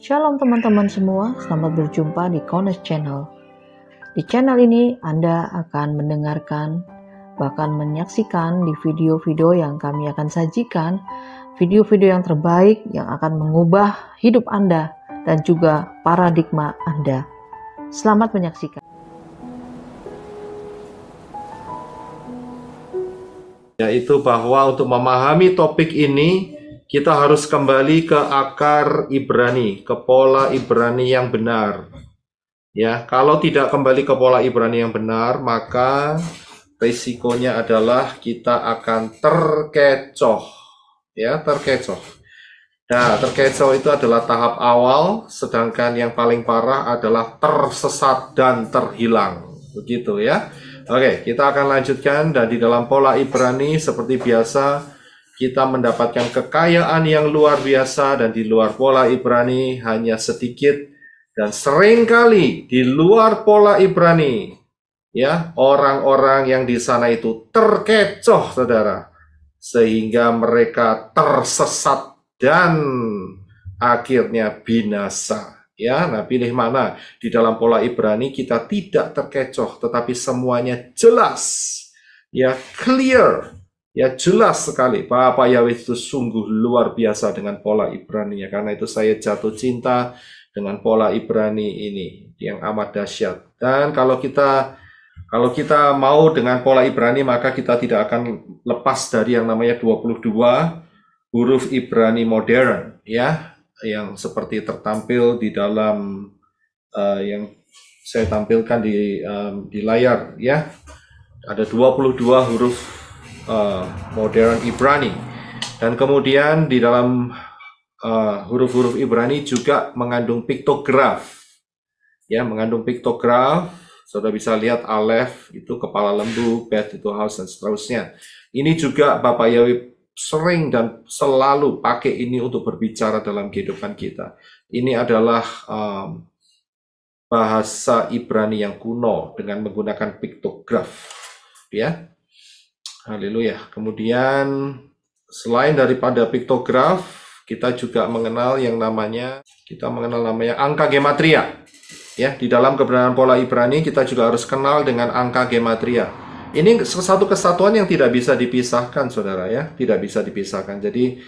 Shalom teman-teman semua, selamat berjumpa di Kones Channel. Di channel ini Anda akan mendengarkan bahkan menyaksikan di video-video yang kami akan sajikan, video-video yang terbaik yang akan mengubah hidup Anda dan juga paradigma Anda. Selamat menyaksikan. Yaitu bahwa untuk memahami topik ini, kita harus kembali ke akar Ibrani, ke pola Ibrani yang benar. Ya, kalau tidak kembali ke pola Ibrani yang benar, maka risikonya adalah kita akan terkecoh. Ya, terkecoh. Nah, terkecoh itu adalah tahap awal, sedangkan yang paling parah adalah tersesat dan terhilang. Begitu ya. Oke, kita akan lanjutkan dan di dalam pola Ibrani seperti biasa kita mendapatkan kekayaan yang luar biasa dan di luar pola Ibrani hanya sedikit dan seringkali di luar pola Ibrani ya orang-orang yang di sana itu terkecoh saudara sehingga mereka tersesat dan akhirnya binasa ya nah pilih mana di dalam pola Ibrani kita tidak terkecoh tetapi semuanya jelas ya clear Ya jelas sekali Bapak Yahweh itu sungguh luar biasa dengan pola Ibrani ya karena itu saya jatuh cinta dengan pola Ibrani ini yang amat dahsyat. Dan kalau kita kalau kita mau dengan pola Ibrani maka kita tidak akan lepas dari yang namanya 22 huruf Ibrani modern ya yang seperti tertampil di dalam uh, yang saya tampilkan di um, di layar ya. Ada 22 huruf uh, modern Ibrani. Dan kemudian di dalam eh, huruf-huruf uh, Ibrani juga mengandung piktograf. Ya, mengandung piktograf. Saudara bisa lihat Aleph itu kepala lembu, Beth itu house dan seterusnya. Ini juga Bapak Yahweh sering dan selalu pakai ini untuk berbicara dalam kehidupan kita. Ini adalah um, bahasa Ibrani yang kuno dengan menggunakan piktograf, ya. Haleluya. Kemudian selain daripada piktograf, kita juga mengenal yang namanya kita mengenal namanya angka gematria. Ya, di dalam kebenaran pola Ibrani kita juga harus kenal dengan angka gematria. Ini satu kesatuan yang tidak bisa dipisahkan, saudara ya, tidak bisa dipisahkan. Jadi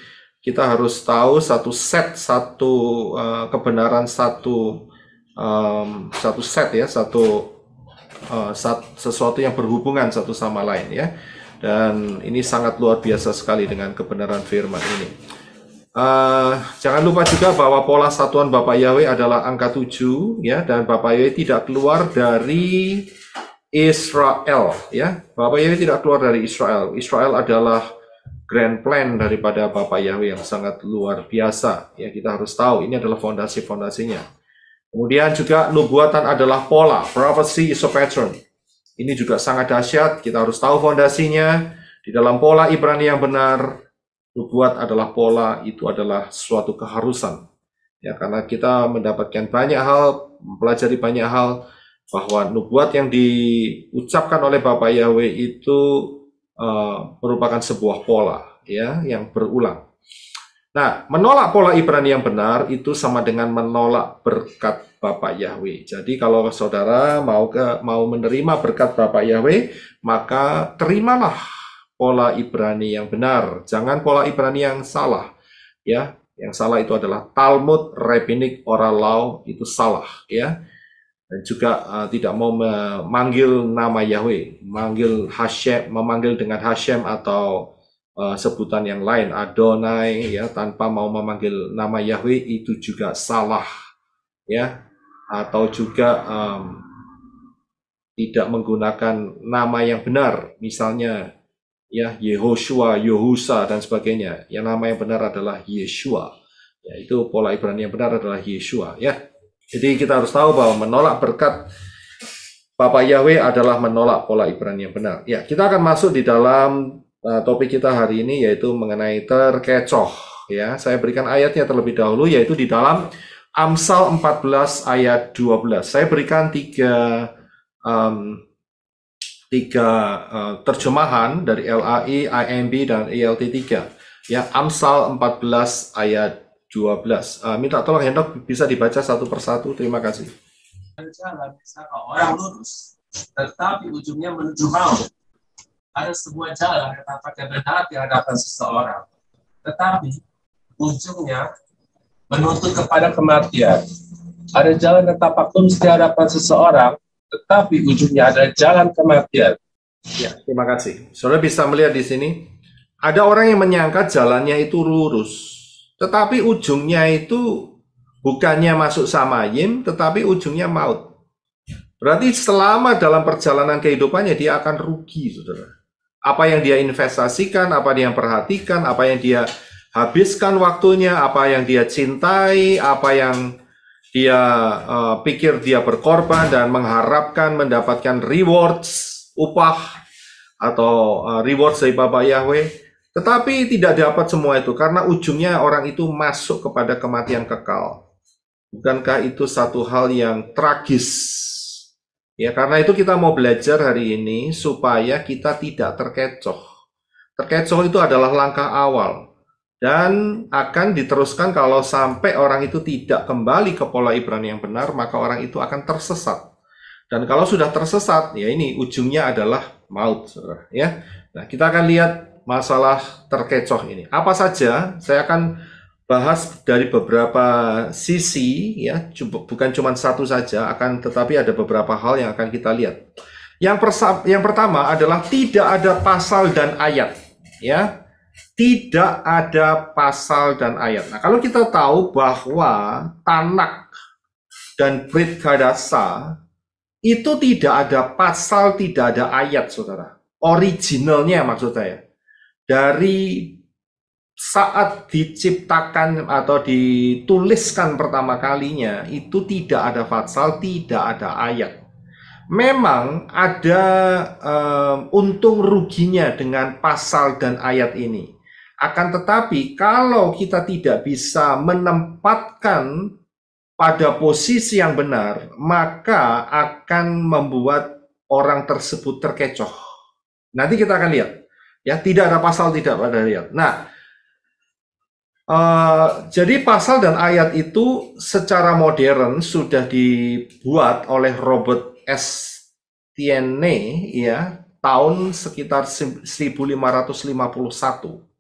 kita harus tahu satu set, satu uh, kebenaran, satu um, satu set ya, satu uh, sat, sesuatu yang berhubungan satu sama lain ya. Dan ini sangat luar biasa sekali dengan kebenaran firman ini. Uh, jangan lupa juga bahwa pola satuan Bapak Yahweh adalah angka 7 ya dan Bapak Yahweh tidak keluar dari Israel ya. Bapak Yahweh tidak keluar dari Israel. Israel adalah grand plan daripada Bapak Yahweh yang sangat luar biasa ya kita harus tahu ini adalah fondasi-fondasinya. Kemudian juga nubuatan adalah pola, prophecy is a pattern. Ini juga sangat dahsyat, kita harus tahu fondasinya. Di dalam pola Ibrani yang benar, nubuat adalah pola, itu adalah suatu keharusan. Ya, karena kita mendapatkan banyak hal, mempelajari banyak hal, bahwa nubuat yang diucapkan oleh Bapak Yahweh itu uh, merupakan sebuah pola ya yang berulang. Nah, menolak pola Ibrani yang benar itu sama dengan menolak berkat Bapak Yahweh. Jadi kalau saudara mau ke, mau menerima berkat Bapak Yahweh, maka terimalah pola Ibrani yang benar, jangan pola Ibrani yang salah. Ya, yang salah itu adalah Talmud Rabbinic Oral Law itu salah, ya. Dan juga uh, tidak mau memanggil nama Yahweh, manggil Hashem, memanggil dengan Hashem atau uh, sebutan yang lain Adonai ya tanpa mau memanggil nama Yahweh itu juga salah ya atau juga um, tidak menggunakan nama yang benar, misalnya ya Yehoshua, Yehusa dan sebagainya. Yang nama yang benar adalah Yeshua. Ya, itu pola Ibrani yang benar adalah Yeshua ya. Jadi kita harus tahu bahwa menolak berkat Bapak Yahweh adalah menolak pola Ibrani yang benar. Ya, kita akan masuk di dalam uh, topik kita hari ini yaitu mengenai terkecoh ya. Saya berikan ayatnya terlebih dahulu yaitu di dalam Amsal 14 ayat 12. Saya berikan tiga um, tiga uh, terjemahan dari LAI, IMB dan ELT 3. Ya, Amsal 14 ayat 12. Uh, e, minta tolong Hendok bisa dibaca satu persatu. Terima kasih. orang lurus, tetapi ujungnya menuju maut. Ada sebuah jalan yang tampaknya benar di hadapan seseorang, tetapi ujungnya menuntut kepada kematian. Ada jalan yang tampak lurus di hadapan seseorang, tetapi ujungnya ada jalan kematian. Ya, terima kasih. Saudara bisa melihat di sini, ada orang yang menyangka jalannya itu lurus, tetapi ujungnya itu bukannya masuk sama yin, tetapi ujungnya maut. Berarti selama dalam perjalanan kehidupannya dia akan rugi, saudara. Apa yang dia investasikan, apa yang dia perhatikan, apa yang dia habiskan waktunya apa yang dia cintai, apa yang dia uh, pikir dia berkorban dan mengharapkan mendapatkan rewards, upah atau uh, rewards dari Bapak Yahweh. Tetapi tidak dapat semua itu karena ujungnya orang itu masuk kepada kematian kekal. Bukankah itu satu hal yang tragis? Ya, karena itu kita mau belajar hari ini supaya kita tidak terkecoh. Terkecoh itu adalah langkah awal dan akan diteruskan kalau sampai orang itu tidak kembali ke pola Ibrani yang benar, maka orang itu akan tersesat. Dan kalau sudah tersesat, ya ini ujungnya adalah maut, Ya, nah kita akan lihat masalah terkecoh ini. Apa saja? Saya akan bahas dari beberapa sisi, ya, bukan cuma satu saja, akan tetapi ada beberapa hal yang akan kita lihat. Yang, yang pertama adalah tidak ada pasal dan ayat, ya tidak ada pasal dan ayat. Nah, kalau kita tahu bahwa Tanak dan Brit Gadasa itu tidak ada pasal, tidak ada ayat, saudara. Originalnya maksud saya. Dari saat diciptakan atau dituliskan pertama kalinya, itu tidak ada pasal, tidak ada ayat memang ada um, untung ruginya dengan pasal dan ayat ini. Akan tetapi, kalau kita tidak bisa menempatkan pada posisi yang benar, maka akan membuat orang tersebut terkecoh. Nanti kita akan lihat. Ya, tidak ada pasal, tidak ada lihat. Nah, uh, jadi pasal dan ayat itu secara modern sudah dibuat oleh Robert S. Tienne, ya, tahun sekitar 1551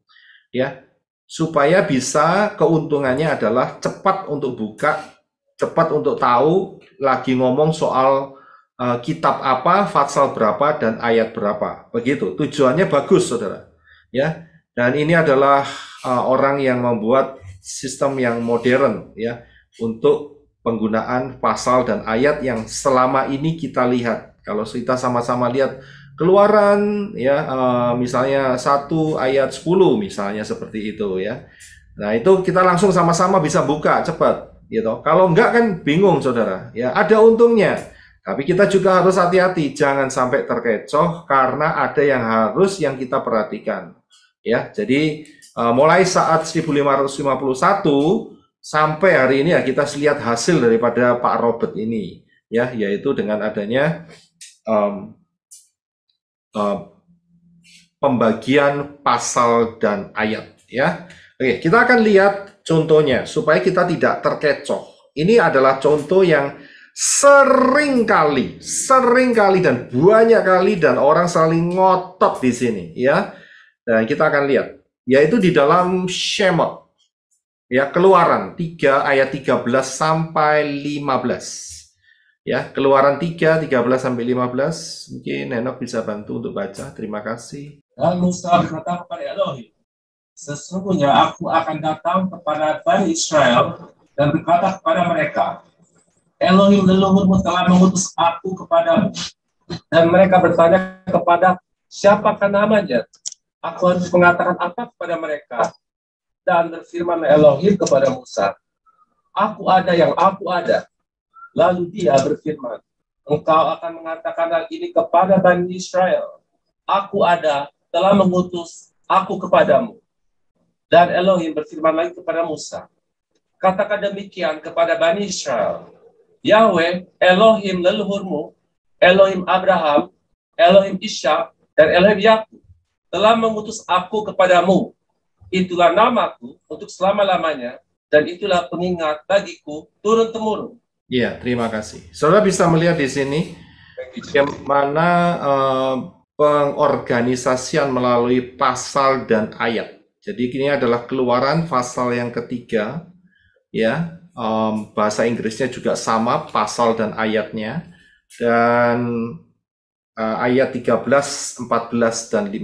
ya supaya bisa keuntungannya adalah cepat untuk buka, cepat untuk tahu lagi ngomong soal uh, kitab apa, fatsal berapa dan ayat berapa. Begitu. Tujuannya bagus, Saudara. Ya. Dan ini adalah uh, orang yang membuat sistem yang modern ya untuk penggunaan pasal dan ayat yang selama ini kita lihat. Kalau kita sama-sama lihat Keluaran ya uh, misalnya 1 ayat 10 misalnya seperti itu ya. Nah, itu kita langsung sama-sama bisa buka cepat gitu. Kalau enggak kan bingung Saudara. Ya, ada untungnya. Tapi kita juga harus hati-hati jangan sampai terkecoh karena ada yang harus yang kita perhatikan. Ya, jadi uh, mulai saat 1551 sampai hari ini ya kita lihat hasil daripada Pak Robert ini ya yaitu dengan adanya um, uh, pembagian pasal dan ayat ya. Oke, kita akan lihat contohnya supaya kita tidak terkecoh. Ini adalah contoh yang sering kali, sering kali dan banyak kali dan orang saling ngotot di sini ya. Dan nah, kita akan lihat yaitu di dalam Shemot ya Keluaran 3 ayat 13 sampai 15. Ya, Keluaran 3, 13 sampai 15. Mungkin Nenok bisa bantu untuk baca. Terima kasih. Dan Musa berkata kepada Elohim, Sesungguhnya aku akan datang kepada Bani Israel dan berkata kepada mereka, Elohim leluhurmu telah mengutus aku kepadamu. Dan mereka bertanya kepada siapakah namanya? Aku harus mengatakan apa kepada mereka? Dan berfirman Elohim kepada Musa, Aku ada yang aku ada Lalu dia berfirman, engkau akan mengatakan hal ini kepada Bani Israel. Aku ada, telah mengutus aku kepadamu. Dan Elohim berfirman lagi kepada Musa, katakan demikian kepada Bani Israel. Yahweh, Elohim leluhurmu, Elohim Abraham, Elohim Isya, dan Elohim Yakub telah mengutus aku kepadamu. Itulah namaku untuk selama-lamanya, dan itulah pengingat bagiku turun-temurun. Iya, terima kasih. Saudara bisa melihat di sini bagaimana uh, pengorganisasian melalui pasal dan ayat. Jadi ini adalah keluaran pasal yang ketiga, ya um, bahasa Inggrisnya juga sama pasal dan ayatnya dan uh, ayat 13, 14 dan 15.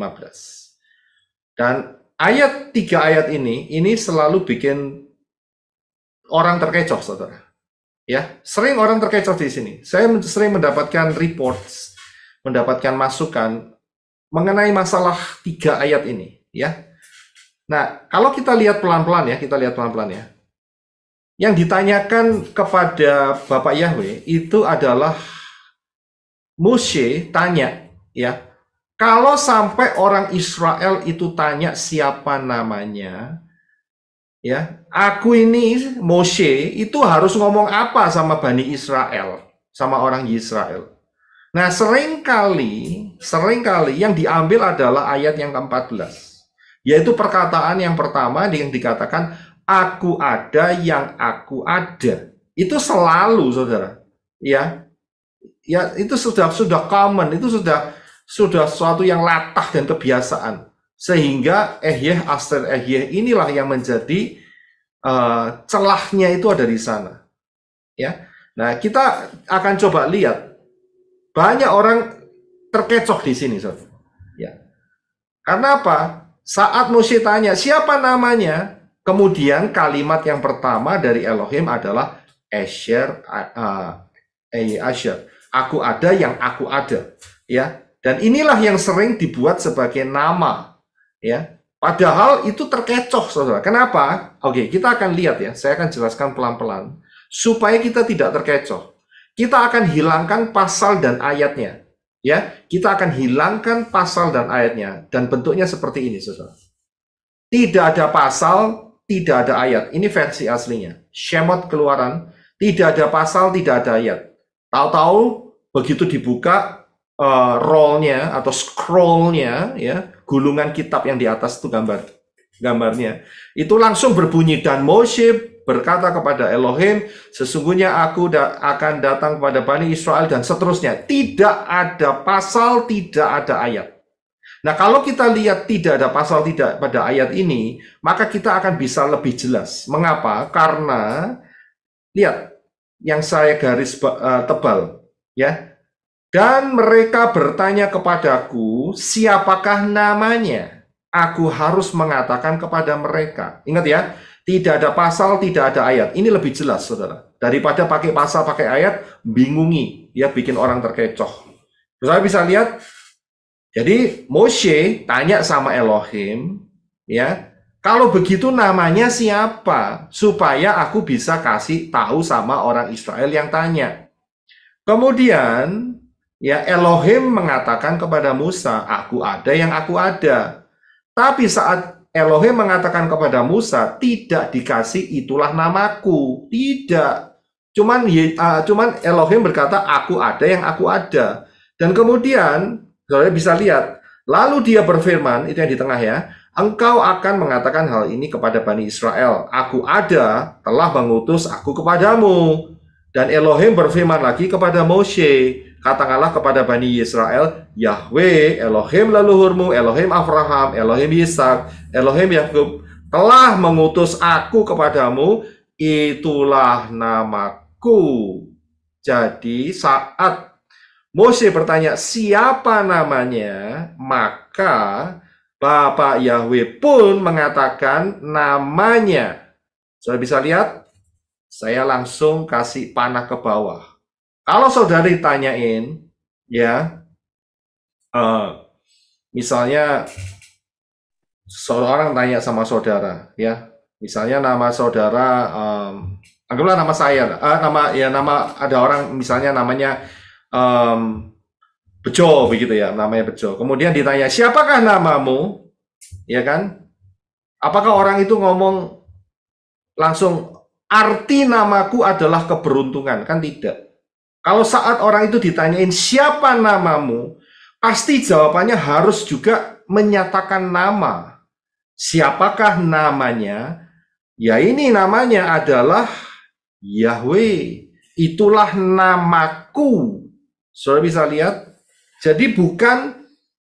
Dan ayat tiga ayat ini ini selalu bikin orang terkecoh, saudara Ya, sering orang terkecoh di sini. Saya sering mendapatkan reports, mendapatkan masukan mengenai masalah tiga ayat ini, ya. Nah, kalau kita lihat pelan-pelan ya, kita lihat pelan-pelan ya. Yang ditanyakan kepada Bapak Yahweh itu adalah Musye tanya, ya, kalau sampai orang Israel itu tanya siapa namanya, ya aku ini Moshe itu harus ngomong apa sama Bani Israel sama orang Israel nah seringkali seringkali yang diambil adalah ayat yang ke-14 yaitu perkataan yang pertama yang dikatakan aku ada yang aku ada itu selalu saudara ya ya itu sudah sudah common itu sudah sudah suatu yang latah dan kebiasaan sehingga ehyeh aster ehyeh inilah yang menjadi uh, celahnya itu ada di sana. Ya. Nah, kita akan coba lihat banyak orang terkecoh di sini, Saudara. Ya. Karena apa? Saat Musa tanya, siapa namanya? Kemudian kalimat yang pertama dari Elohim adalah Asher, uh, Asher. Aku ada yang aku ada. ya. Dan inilah yang sering dibuat sebagai nama ya padahal itu terkecoh saudara kenapa oke kita akan lihat ya saya akan jelaskan pelan-pelan supaya kita tidak terkecoh kita akan hilangkan pasal dan ayatnya ya kita akan hilangkan pasal dan ayatnya dan bentuknya seperti ini saudara tidak ada pasal tidak ada ayat ini versi aslinya Shemot keluaran tidak ada pasal tidak ada ayat tahu-tahu begitu dibuka uh, rollnya atau scrollnya ya gulungan kitab yang di atas itu gambar gambarnya. Itu langsung berbunyi dan Moshe berkata kepada Elohim, sesungguhnya aku da akan datang kepada Bani Israel dan seterusnya. Tidak ada pasal, tidak ada ayat. Nah, kalau kita lihat tidak ada pasal tidak pada ayat ini, maka kita akan bisa lebih jelas. Mengapa? Karena lihat yang saya garis eh, tebal, ya. Dan mereka bertanya kepadaku siapakah namanya? Aku harus mengatakan kepada mereka. Ingat ya, tidak ada pasal, tidak ada ayat. Ini lebih jelas, saudara. Daripada pakai pasal, pakai ayat, bingungi. Ya, bikin orang terkecoh. Saudara bisa lihat, jadi Moshe tanya sama Elohim, ya, kalau begitu namanya siapa? Supaya aku bisa kasih tahu sama orang Israel yang tanya. Kemudian Ya, Elohim mengatakan kepada Musa, "Aku ada yang aku ada." Tapi saat Elohim mengatakan kepada Musa, "Tidak dikasih itulah namaku." Tidak. Cuman uh, cuman Elohim berkata, "Aku ada yang aku ada." Dan kemudian, kalian bisa lihat, lalu dia berfirman, itu yang di tengah ya, "Engkau akan mengatakan hal ini kepada Bani Israel, Aku ada telah mengutus aku kepadamu." Dan Elohim berfirman lagi kepada Moshe, Katakanlah kepada Bani Israel, Yahweh, Elohim leluhurmu, Elohim Abraham, Elohim Ishak, Elohim Yakub telah mengutus aku kepadamu, itulah namaku. Jadi saat Mose bertanya siapa namanya, maka Bapak Yahweh pun mengatakan namanya. Sudah bisa lihat? Saya langsung kasih panah ke bawah. Kalau saudari tanyain, ya, uh, misalnya seorang tanya sama saudara, ya, misalnya nama saudara, um, anggaplah nama saya, uh, nama ya nama ada orang misalnya namanya um, Bejo begitu ya, namanya Bejo. Kemudian ditanya siapakah namamu, ya kan? Apakah orang itu ngomong langsung arti namaku adalah keberuntungan? Kan tidak kalau saat orang itu ditanyain siapa namamu, pasti jawabannya harus juga menyatakan nama. Siapakah namanya? Ya ini namanya adalah Yahweh. Itulah namaku. Saudara bisa lihat. Jadi bukan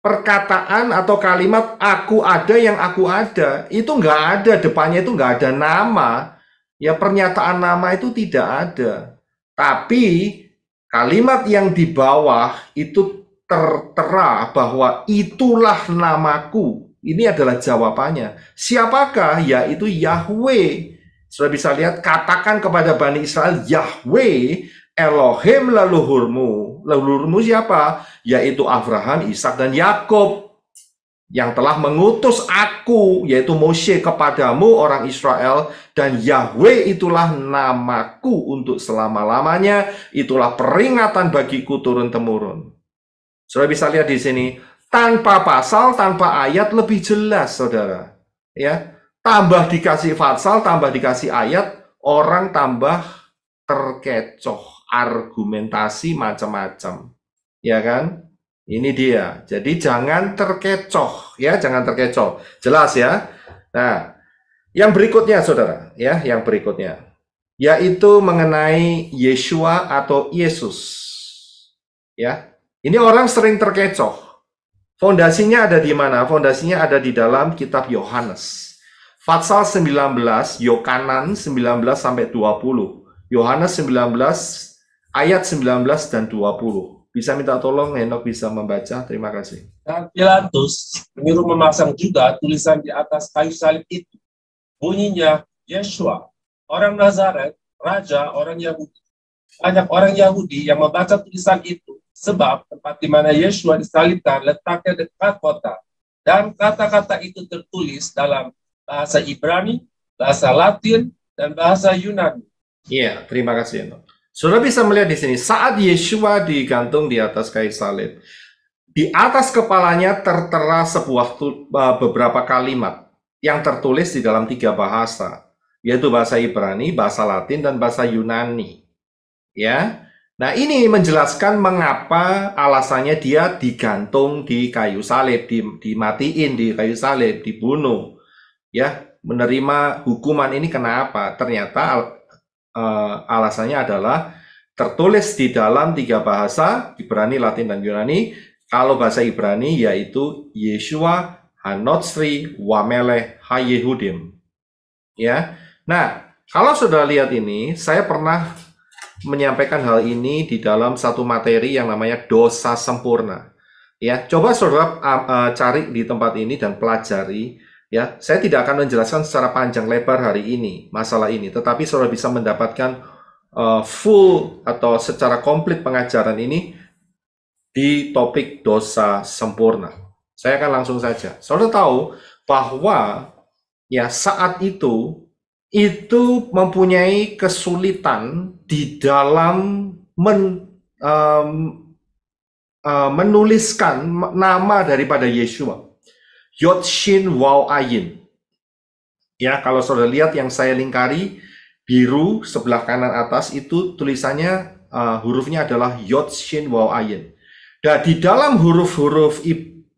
perkataan atau kalimat aku ada yang aku ada. Itu nggak ada. Depannya itu nggak ada nama. Ya pernyataan nama itu tidak ada. Tapi Kalimat yang di bawah itu tertera bahwa itulah namaku. Ini adalah jawabannya. Siapakah? Yaitu Yahweh. Sudah bisa lihat, katakan kepada Bani Israel, Yahweh Elohim leluhurmu. Leluhurmu siapa? Yaitu Abraham, Ishak dan Yakob yang telah mengutus aku yaitu Moshe kepadamu orang Israel dan Yahweh itulah namaku untuk selama-lamanya itulah peringatan bagiku turun temurun. Saudara bisa lihat di sini tanpa pasal tanpa ayat lebih jelas Saudara. Ya, tambah dikasih pasal tambah dikasih ayat orang tambah terkecoh argumentasi macam-macam. Ya kan? Ini dia. Jadi jangan terkecoh ya, jangan terkecoh. Jelas ya. Nah, yang berikutnya Saudara, ya, yang berikutnya yaitu mengenai Yeshua atau Yesus. Ya. Ini orang sering terkecoh. Fondasinya ada di mana? Fondasinya ada di dalam kitab Yohanes. Fatsal 19, Yohanan 19 sampai 20. Yohanes 19 ayat 19 dan 20. Bisa minta tolong, Henok bisa membaca. Terima kasih. Dan Pilatus menyuruh memasang juga tulisan di atas kayu salib itu. Bunyinya, Yeshua, orang Nazaret, Raja orang Yahudi. Banyak orang Yahudi yang membaca tulisan itu sebab tempat di mana Yeshua disalibkan letaknya dekat kota. Dan kata-kata itu tertulis dalam bahasa Ibrani, bahasa Latin, dan bahasa Yunani. Iya, terima kasih. Henok. Saudara bisa melihat di sini, saat Yeshua digantung di atas kayu salib, di atas kepalanya tertera sebuah e, beberapa kalimat yang tertulis di dalam tiga bahasa, yaitu bahasa Ibrani, bahasa Latin, dan bahasa Yunani. Ya, Nah, ini menjelaskan mengapa alasannya dia digantung di kayu salib, dimatiin di kayu salib, dibunuh. Ya, menerima hukuman ini kenapa? Ternyata uh, alasannya adalah tertulis di dalam tiga bahasa Ibrani, Latin dan Yunani. Kalau bahasa Ibrani yaitu Yeshua Hanotsri Wamele Hayehudim. Ya. Nah, kalau sudah lihat ini, saya pernah menyampaikan hal ini di dalam satu materi yang namanya dosa sempurna. Ya, coba Saudara uh, uh, cari di tempat ini dan pelajari Ya, saya tidak akan menjelaskan secara panjang lebar hari ini masalah ini, tetapi saudara bisa mendapatkan uh, full atau secara komplit pengajaran ini di topik dosa sempurna. Saya akan langsung saja. Saudara tahu bahwa ya saat itu itu mempunyai kesulitan di dalam men, um, uh, menuliskan nama daripada Yesus. Yotshin Shin Ayin. Ya, kalau saudara lihat yang saya lingkari, biru sebelah kanan atas itu tulisannya uh, hurufnya adalah Yotshin Shin Ayin. Dan di dalam huruf-huruf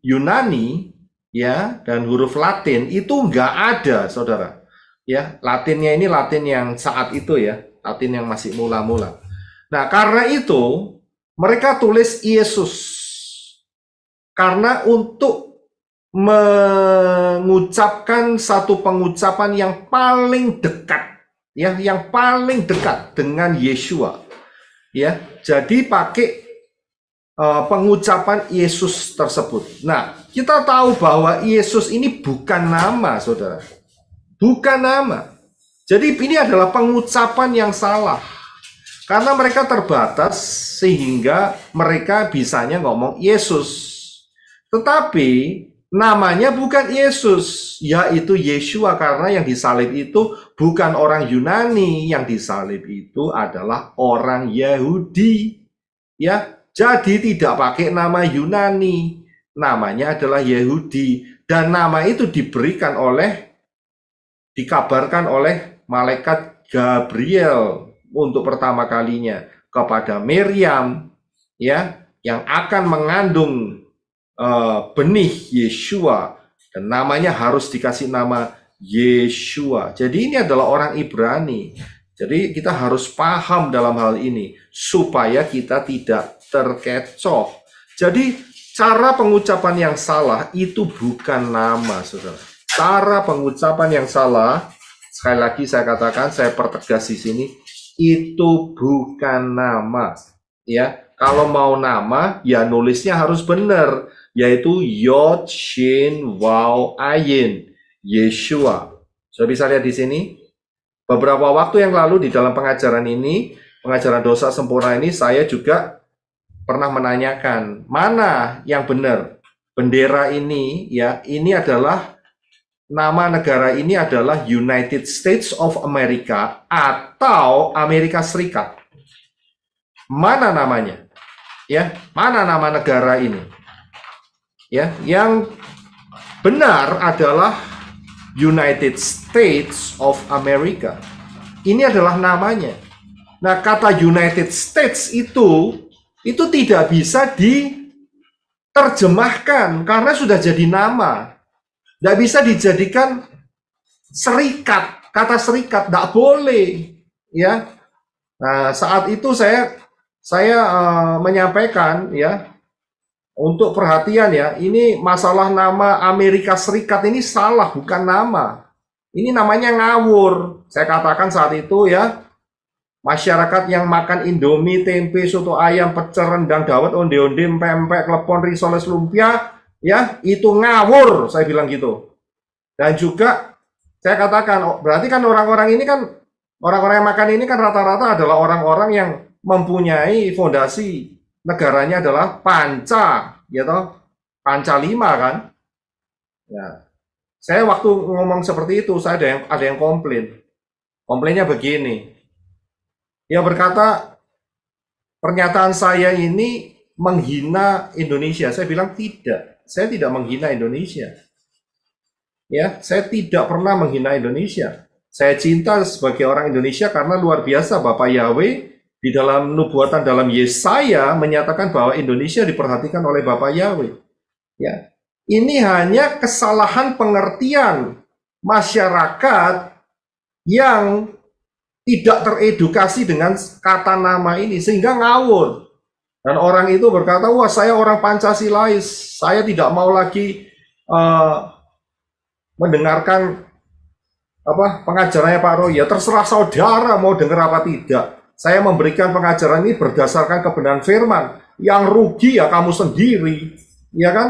Yunani ya dan huruf Latin itu nggak ada saudara. Ya, Latinnya ini Latin yang saat itu ya, Latin yang masih mula-mula. Nah, karena itu mereka tulis Yesus. Karena untuk mengucapkan satu pengucapan yang paling dekat ya yang paling dekat dengan Yeshua ya jadi pakai uh, pengucapan Yesus tersebut nah kita tahu bahwa Yesus ini bukan nama saudara bukan nama jadi ini adalah pengucapan yang salah karena mereka terbatas sehingga mereka bisanya ngomong Yesus tetapi namanya bukan Yesus, yaitu Yeshua karena yang disalib itu bukan orang Yunani, yang disalib itu adalah orang Yahudi. Ya, jadi tidak pakai nama Yunani, namanya adalah Yahudi dan nama itu diberikan oleh dikabarkan oleh malaikat Gabriel untuk pertama kalinya kepada Miriam ya yang akan mengandung Eh, benih Yeshua dan namanya harus dikasih nama Yeshua. Jadi ini adalah orang Ibrani. Jadi kita harus paham dalam hal ini supaya kita tidak terkecoh. Jadi cara pengucapan yang salah itu bukan nama, Saudara. Cara pengucapan yang salah, sekali lagi saya katakan, saya pertegas di sini, itu bukan nama, ya. Kalau mau nama, ya nulisnya harus benar yaitu Yod, Shin, Wow, Ayin, Yeshua. so, bisa lihat di sini? Beberapa waktu yang lalu di dalam pengajaran ini, pengajaran dosa sempurna ini, saya juga pernah menanyakan, mana yang benar? Bendera ini, ya, ini adalah nama negara ini adalah United States of America atau Amerika Serikat. Mana namanya? Ya, mana nama negara ini? Ya, yang benar adalah United States of America. Ini adalah namanya. Nah, kata United States itu itu tidak bisa diterjemahkan karena sudah jadi nama. Tidak bisa dijadikan serikat. Kata serikat tidak boleh, ya. Nah, saat itu saya saya uh, menyampaikan ya untuk perhatian ya, ini masalah nama Amerika Serikat ini salah, bukan nama. Ini namanya ngawur. Saya katakan saat itu ya, masyarakat yang makan indomie, tempe, soto ayam, pecel, rendang, dawet, onde-onde, pempek, klepon, risoles, lumpia, ya itu ngawur, saya bilang gitu. Dan juga saya katakan, oh, berarti kan orang-orang ini kan Orang-orang yang makan ini kan rata-rata adalah orang-orang yang mempunyai fondasi negaranya adalah Panca, ya toh? Panca lima kan? Ya. Saya waktu ngomong seperti itu, saya ada yang ada yang komplain. Komplainnya begini. yang berkata, pernyataan saya ini menghina Indonesia. Saya bilang tidak. Saya tidak menghina Indonesia. Ya, saya tidak pernah menghina Indonesia. Saya cinta sebagai orang Indonesia karena luar biasa Bapak Yahweh di dalam nubuatan dalam Yesaya menyatakan bahwa Indonesia diperhatikan oleh Bapak Yahweh. Ya. Ini hanya kesalahan pengertian masyarakat yang tidak teredukasi dengan kata nama ini sehingga ngawur. Dan orang itu berkata, "Wah, saya orang Pancasilais. Saya tidak mau lagi uh, mendengarkan apa pengajarannya Pak Roy. Ya terserah saudara mau dengar apa tidak." Saya memberikan pengajaran ini berdasarkan kebenaran firman. Yang rugi ya kamu sendiri, ya kan?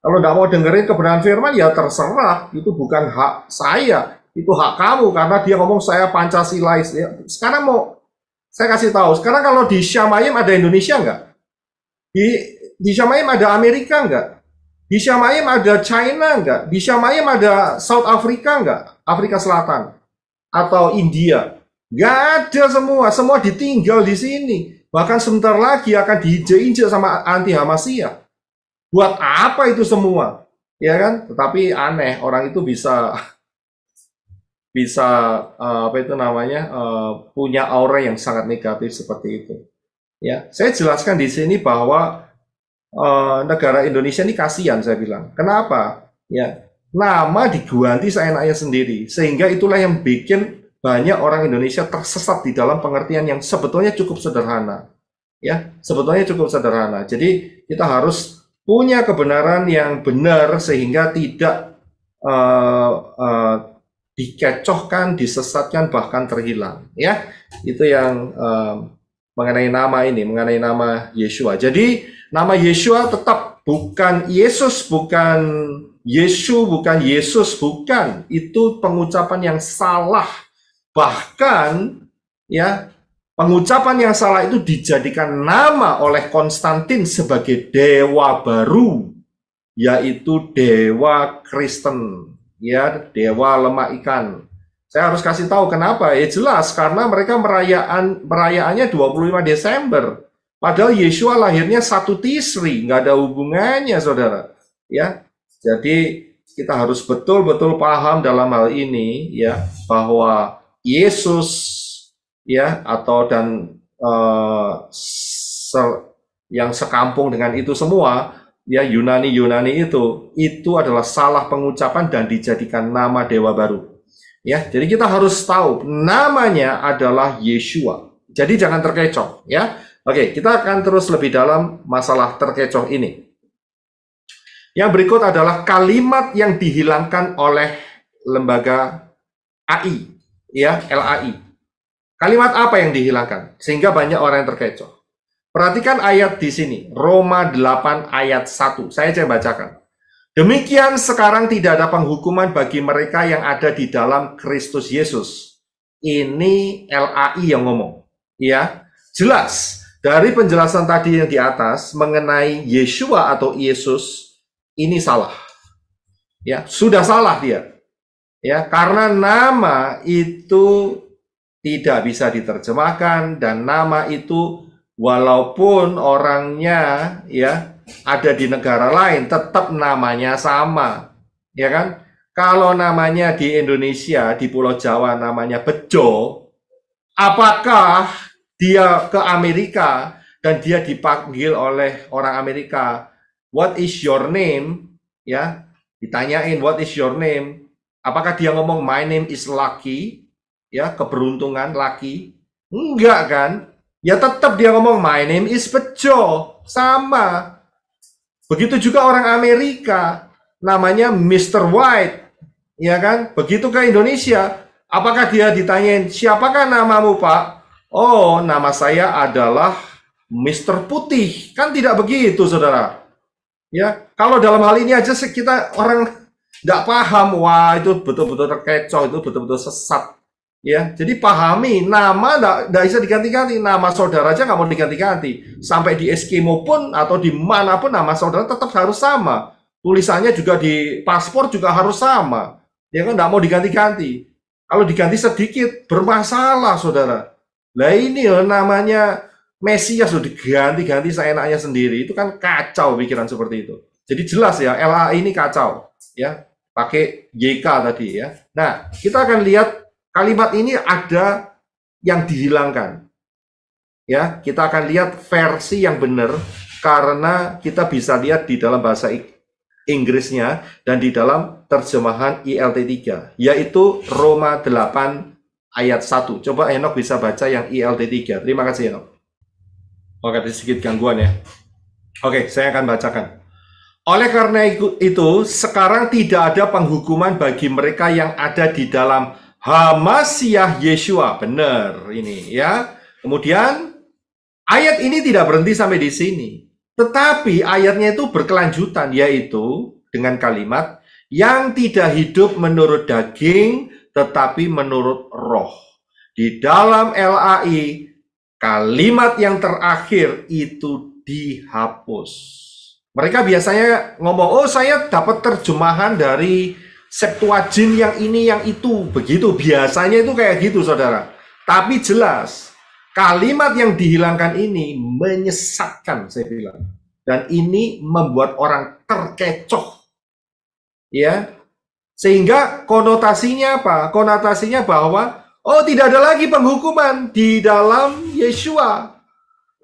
Kalau tidak mau dengerin kebenaran firman ya terserah, itu bukan hak saya, itu hak kamu karena dia ngomong saya pancasila. Ya, sekarang mau saya kasih tahu, sekarang kalau di Syamayim ada Indonesia enggak? Di di Syamayim ada Amerika enggak? Di Syamayim ada China enggak? Di Syamayim ada South Africa enggak? Afrika Selatan atau India? Gak ada semua, semua ditinggal di sini. Bahkan sebentar lagi akan diinjek-injek sama anti Hamasia. Buat apa itu semua? Ya kan? Tetapi aneh, orang itu bisa bisa eh, apa itu namanya eh, punya aura yang sangat negatif seperti itu. Ya, saya jelaskan di sini bahwa eh, negara Indonesia ini kasihan saya bilang. Kenapa? Ya, nama diganti seenaknya sendiri sehingga itulah yang bikin banyak orang Indonesia tersesat di dalam pengertian yang sebetulnya cukup sederhana. Ya, sebetulnya cukup sederhana. Jadi kita harus punya kebenaran yang benar sehingga tidak uh, eh, uh, eh, dikecohkan, disesatkan, bahkan terhilang. Ya, itu yang uh, mengenai nama ini, mengenai nama Yeshua. Jadi nama Yeshua tetap bukan Yesus, bukan Yesu, bukan Yesus, bukan. Itu pengucapan yang salah Bahkan ya pengucapan yang salah itu dijadikan nama oleh Konstantin sebagai dewa baru yaitu dewa Kristen ya dewa lemak ikan. Saya harus kasih tahu kenapa? Ya jelas karena mereka merayaan perayaannya 25 Desember. Padahal Yesus lahirnya satu Tisri, nggak ada hubungannya, saudara. Ya, jadi kita harus betul-betul paham dalam hal ini, ya, bahwa Yesus ya atau dan uh, se yang sekampung dengan itu semua ya Yunani Yunani itu itu adalah salah pengucapan dan dijadikan nama dewa baru ya jadi kita harus tahu namanya adalah Yeshua jadi jangan terkecoh ya oke kita akan terus lebih dalam masalah terkecoh ini yang berikut adalah kalimat yang dihilangkan oleh lembaga AI ya LAI. Kalimat apa yang dihilangkan sehingga banyak orang yang terkecoh? Perhatikan ayat di sini, Roma 8 ayat 1. Saya coba bacakan. Demikian sekarang tidak ada penghukuman bagi mereka yang ada di dalam Kristus Yesus. Ini LAI yang ngomong. Ya, jelas dari penjelasan tadi yang di atas mengenai Yeshua atau Yesus ini salah. Ya, sudah salah dia. Ya, karena nama itu tidak bisa diterjemahkan dan nama itu walaupun orangnya ya ada di negara lain tetap namanya sama. Ya kan? Kalau namanya di Indonesia, di Pulau Jawa namanya Bejo, apakah dia ke Amerika dan dia dipanggil oleh orang Amerika, what is your name? Ya, ditanyain what is your name? Apakah dia ngomong my name is lucky? Ya, keberuntungan lucky. Enggak kan? Ya tetap dia ngomong my name is Bejo. Sama. Begitu juga orang Amerika namanya Mr. White. Ya kan? Begitu ke Indonesia, apakah dia ditanyain siapakah namamu, Pak? Oh, nama saya adalah Mr. Putih. Kan tidak begitu, Saudara. Ya, kalau dalam hal ini aja kita orang nggak paham wah itu betul-betul terkecoh itu betul-betul sesat ya jadi pahami nama nggak bisa diganti-ganti nama saudara aja nggak mau diganti-ganti sampai di Eskimo pun atau di mana nama saudara tetap harus sama tulisannya juga di paspor juga harus sama ya kan nggak mau diganti-ganti kalau diganti sedikit bermasalah saudara lah ini loh namanya Mesias sudah diganti-ganti seenaknya sendiri itu kan kacau pikiran seperti itu jadi jelas ya LA ini kacau ya pakai YK tadi ya. Nah, kita akan lihat kalimat ini ada yang dihilangkan. Ya, kita akan lihat versi yang benar karena kita bisa lihat di dalam bahasa Inggrisnya dan di dalam terjemahan ILT 3 yaitu Roma 8 ayat 1. Coba Enok bisa baca yang ILT 3. Terima kasih Enok. Oke, sedikit gangguan ya. Oke, saya akan bacakan. Oleh karena itu, sekarang tidak ada penghukuman bagi mereka yang ada di dalam Hamasiah Yeshua. Benar ini ya. Kemudian ayat ini tidak berhenti sampai di sini. Tetapi ayatnya itu berkelanjutan yaitu dengan kalimat yang tidak hidup menurut daging tetapi menurut roh. Di dalam LAI kalimat yang terakhir itu dihapus. Mereka biasanya ngomong, oh saya dapat terjemahan dari Septuagin yang ini, yang itu. Begitu, biasanya itu kayak gitu saudara. Tapi jelas, kalimat yang dihilangkan ini menyesatkan, saya bilang. Dan ini membuat orang terkecoh. Ya, sehingga konotasinya apa? Konotasinya bahwa oh tidak ada lagi penghukuman di dalam Yeshua.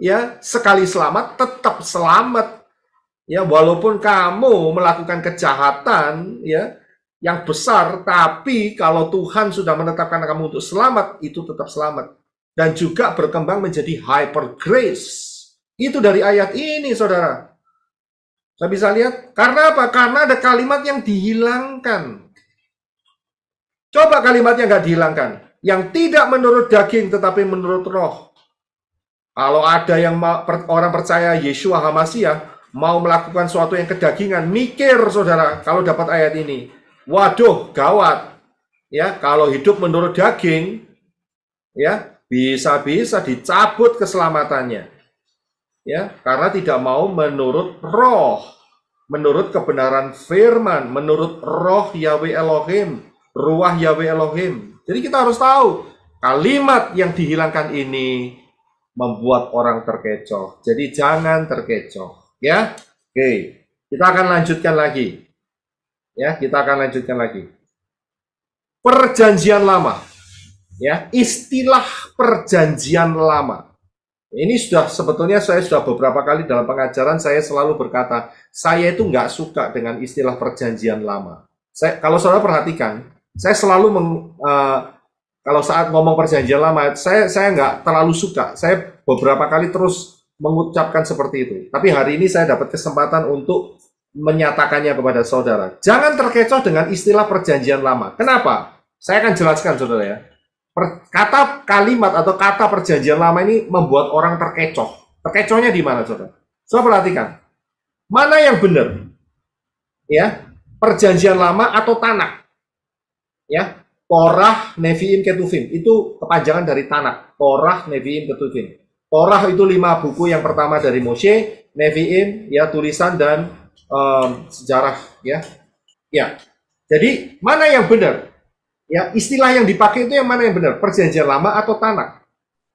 Ya, sekali selamat tetap selamat Ya, walaupun kamu melakukan kejahatan ya yang besar, tapi kalau Tuhan sudah menetapkan kamu untuk selamat, itu tetap selamat dan juga berkembang menjadi hyper grace. Itu dari ayat ini, Saudara. Saya bisa lihat karena apa? Karena ada kalimat yang dihilangkan. Coba kalimat yang nggak dihilangkan. Yang tidak menurut daging tetapi menurut roh. Kalau ada yang orang percaya Yesus Hamasiah, mau melakukan sesuatu yang kedagingan, mikir saudara kalau dapat ayat ini. Waduh, gawat. Ya, kalau hidup menurut daging, ya, bisa-bisa dicabut keselamatannya. Ya, karena tidak mau menurut roh, menurut kebenaran firman, menurut roh Yahweh Elohim, ruah Yahweh Elohim. Jadi kita harus tahu kalimat yang dihilangkan ini membuat orang terkecoh. Jadi jangan terkecoh. Ya, oke. Kita akan lanjutkan lagi. Ya, kita akan lanjutkan lagi. Perjanjian lama. Ya, istilah perjanjian lama. Ini sudah sebetulnya saya sudah beberapa kali dalam pengajaran saya selalu berkata, saya itu nggak suka dengan istilah perjanjian lama. Saya, kalau saudara perhatikan, saya selalu meng, uh, kalau saat ngomong perjanjian lama, saya saya nggak terlalu suka. Saya beberapa kali terus mengucapkan seperti itu. Tapi hari ini saya dapat kesempatan untuk menyatakannya kepada saudara. Jangan terkecoh dengan istilah perjanjian lama. Kenapa? Saya akan jelaskan saudara ya. Per, kata kalimat atau kata perjanjian lama ini membuat orang terkecoh. Terkecohnya di mana saudara? Saudara perhatikan. Mana yang benar? Ya, perjanjian lama atau tanah? Ya, Torah, Nevi'im, Ketuvim. Itu kepanjangan dari tanah. Torah, Nevi'im, Ketuvim. Torah itu lima buku yang pertama dari Moshe, Nevi'im, ya tulisan dan um, sejarah ya. Ya. Jadi mana yang benar? Ya, istilah yang dipakai itu yang mana yang benar? Perjanjian lama atau Tanak?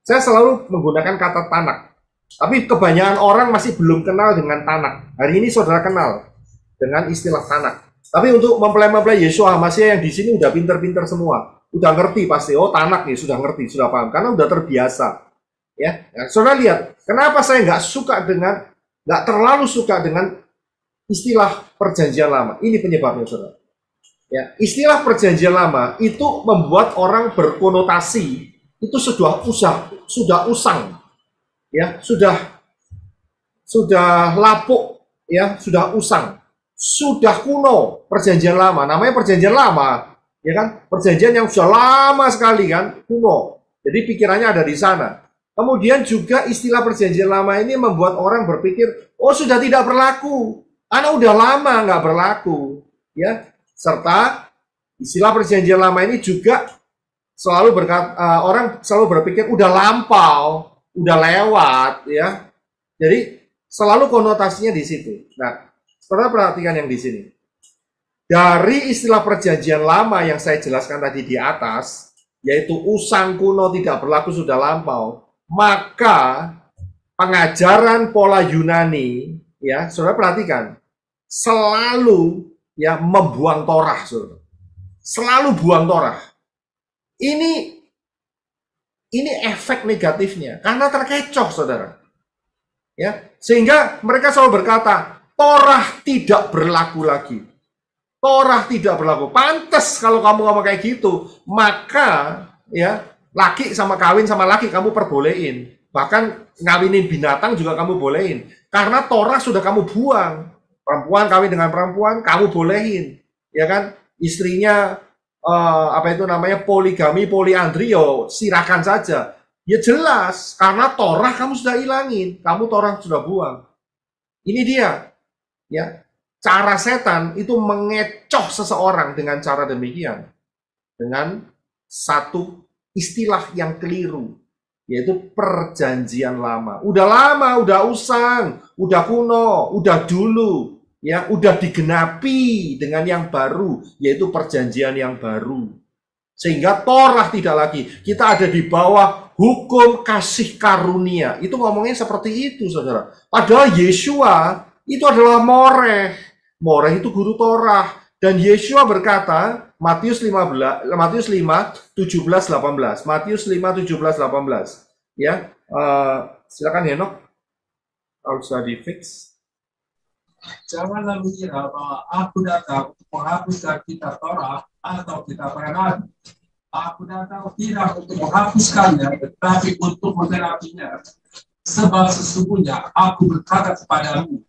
Saya selalu menggunakan kata Tanak, Tapi kebanyakan orang masih belum kenal dengan Tanak. Hari ini saudara kenal dengan istilah Tanak. Tapi untuk mempelai-mempelai Yesus Masih yang di sini udah pinter-pinter semua. Udah ngerti pasti, oh Tanak nih, sudah ngerti, sudah paham. Karena udah terbiasa. Ya, ya. saudara lihat, kenapa saya nggak suka dengan, nggak terlalu suka dengan istilah perjanjian lama. Ini penyebabnya, saudara. Ya, istilah perjanjian lama itu membuat orang berkonotasi itu sudah usah, sudah usang, ya, sudah sudah lapuk, ya, sudah usang, sudah kuno perjanjian lama. Namanya perjanjian lama, ya kan? Perjanjian yang sudah lama sekali kan, kuno. Jadi pikirannya ada di sana. Kemudian juga istilah perjanjian lama ini membuat orang berpikir, oh sudah tidak berlaku, karena udah lama nggak berlaku, ya. Serta istilah perjanjian lama ini juga selalu berkat, uh, orang selalu berpikir udah lampau, udah lewat, ya. Jadi selalu konotasinya di situ. Nah, setelah perhatikan yang di sini. Dari istilah perjanjian lama yang saya jelaskan tadi di atas, yaitu usang kuno tidak berlaku sudah lampau, maka pengajaran pola Yunani ya saudara perhatikan selalu ya membuang torah saudara selalu buang torah ini ini efek negatifnya karena terkecoh saudara ya sehingga mereka selalu berkata torah tidak berlaku lagi torah tidak berlaku pantas kalau kamu ngomong kayak gitu maka ya Laki sama kawin sama laki kamu perbolehin. Bahkan ngawinin binatang juga kamu bolehin. Karena Torah sudah kamu buang. Perempuan kawin dengan perempuan kamu bolehin. Ya kan? Istrinya uh, apa itu namanya poligami, poliandrio, sirakan silakan saja. Ya jelas, karena Torah kamu sudah ilangin, kamu Torah sudah buang. Ini dia, ya cara setan itu mengecoh seseorang dengan cara demikian, dengan satu istilah yang keliru, yaitu perjanjian lama. Udah lama, udah usang, udah kuno, udah dulu, ya, udah digenapi dengan yang baru, yaitu perjanjian yang baru. Sehingga torah tidak lagi. Kita ada di bawah hukum kasih karunia. Itu ngomongnya seperti itu, saudara. Padahal Yeshua itu adalah moreh. Moreh itu guru torah. Dan Yeshua berkata, Matius 15 Matius 5 17 18. Matius 5 17 18. Ya. Uh, silakan Henok. Kalau sudah di fix. Jangan mengira bahwa eh, aku datang untuk menghapuskan kitab Torah atau kitab Renat. Aku datang tidak untuk menghapuskannya, tetapi untuk menerapinya. Sebab sesungguhnya aku berkata kepadamu,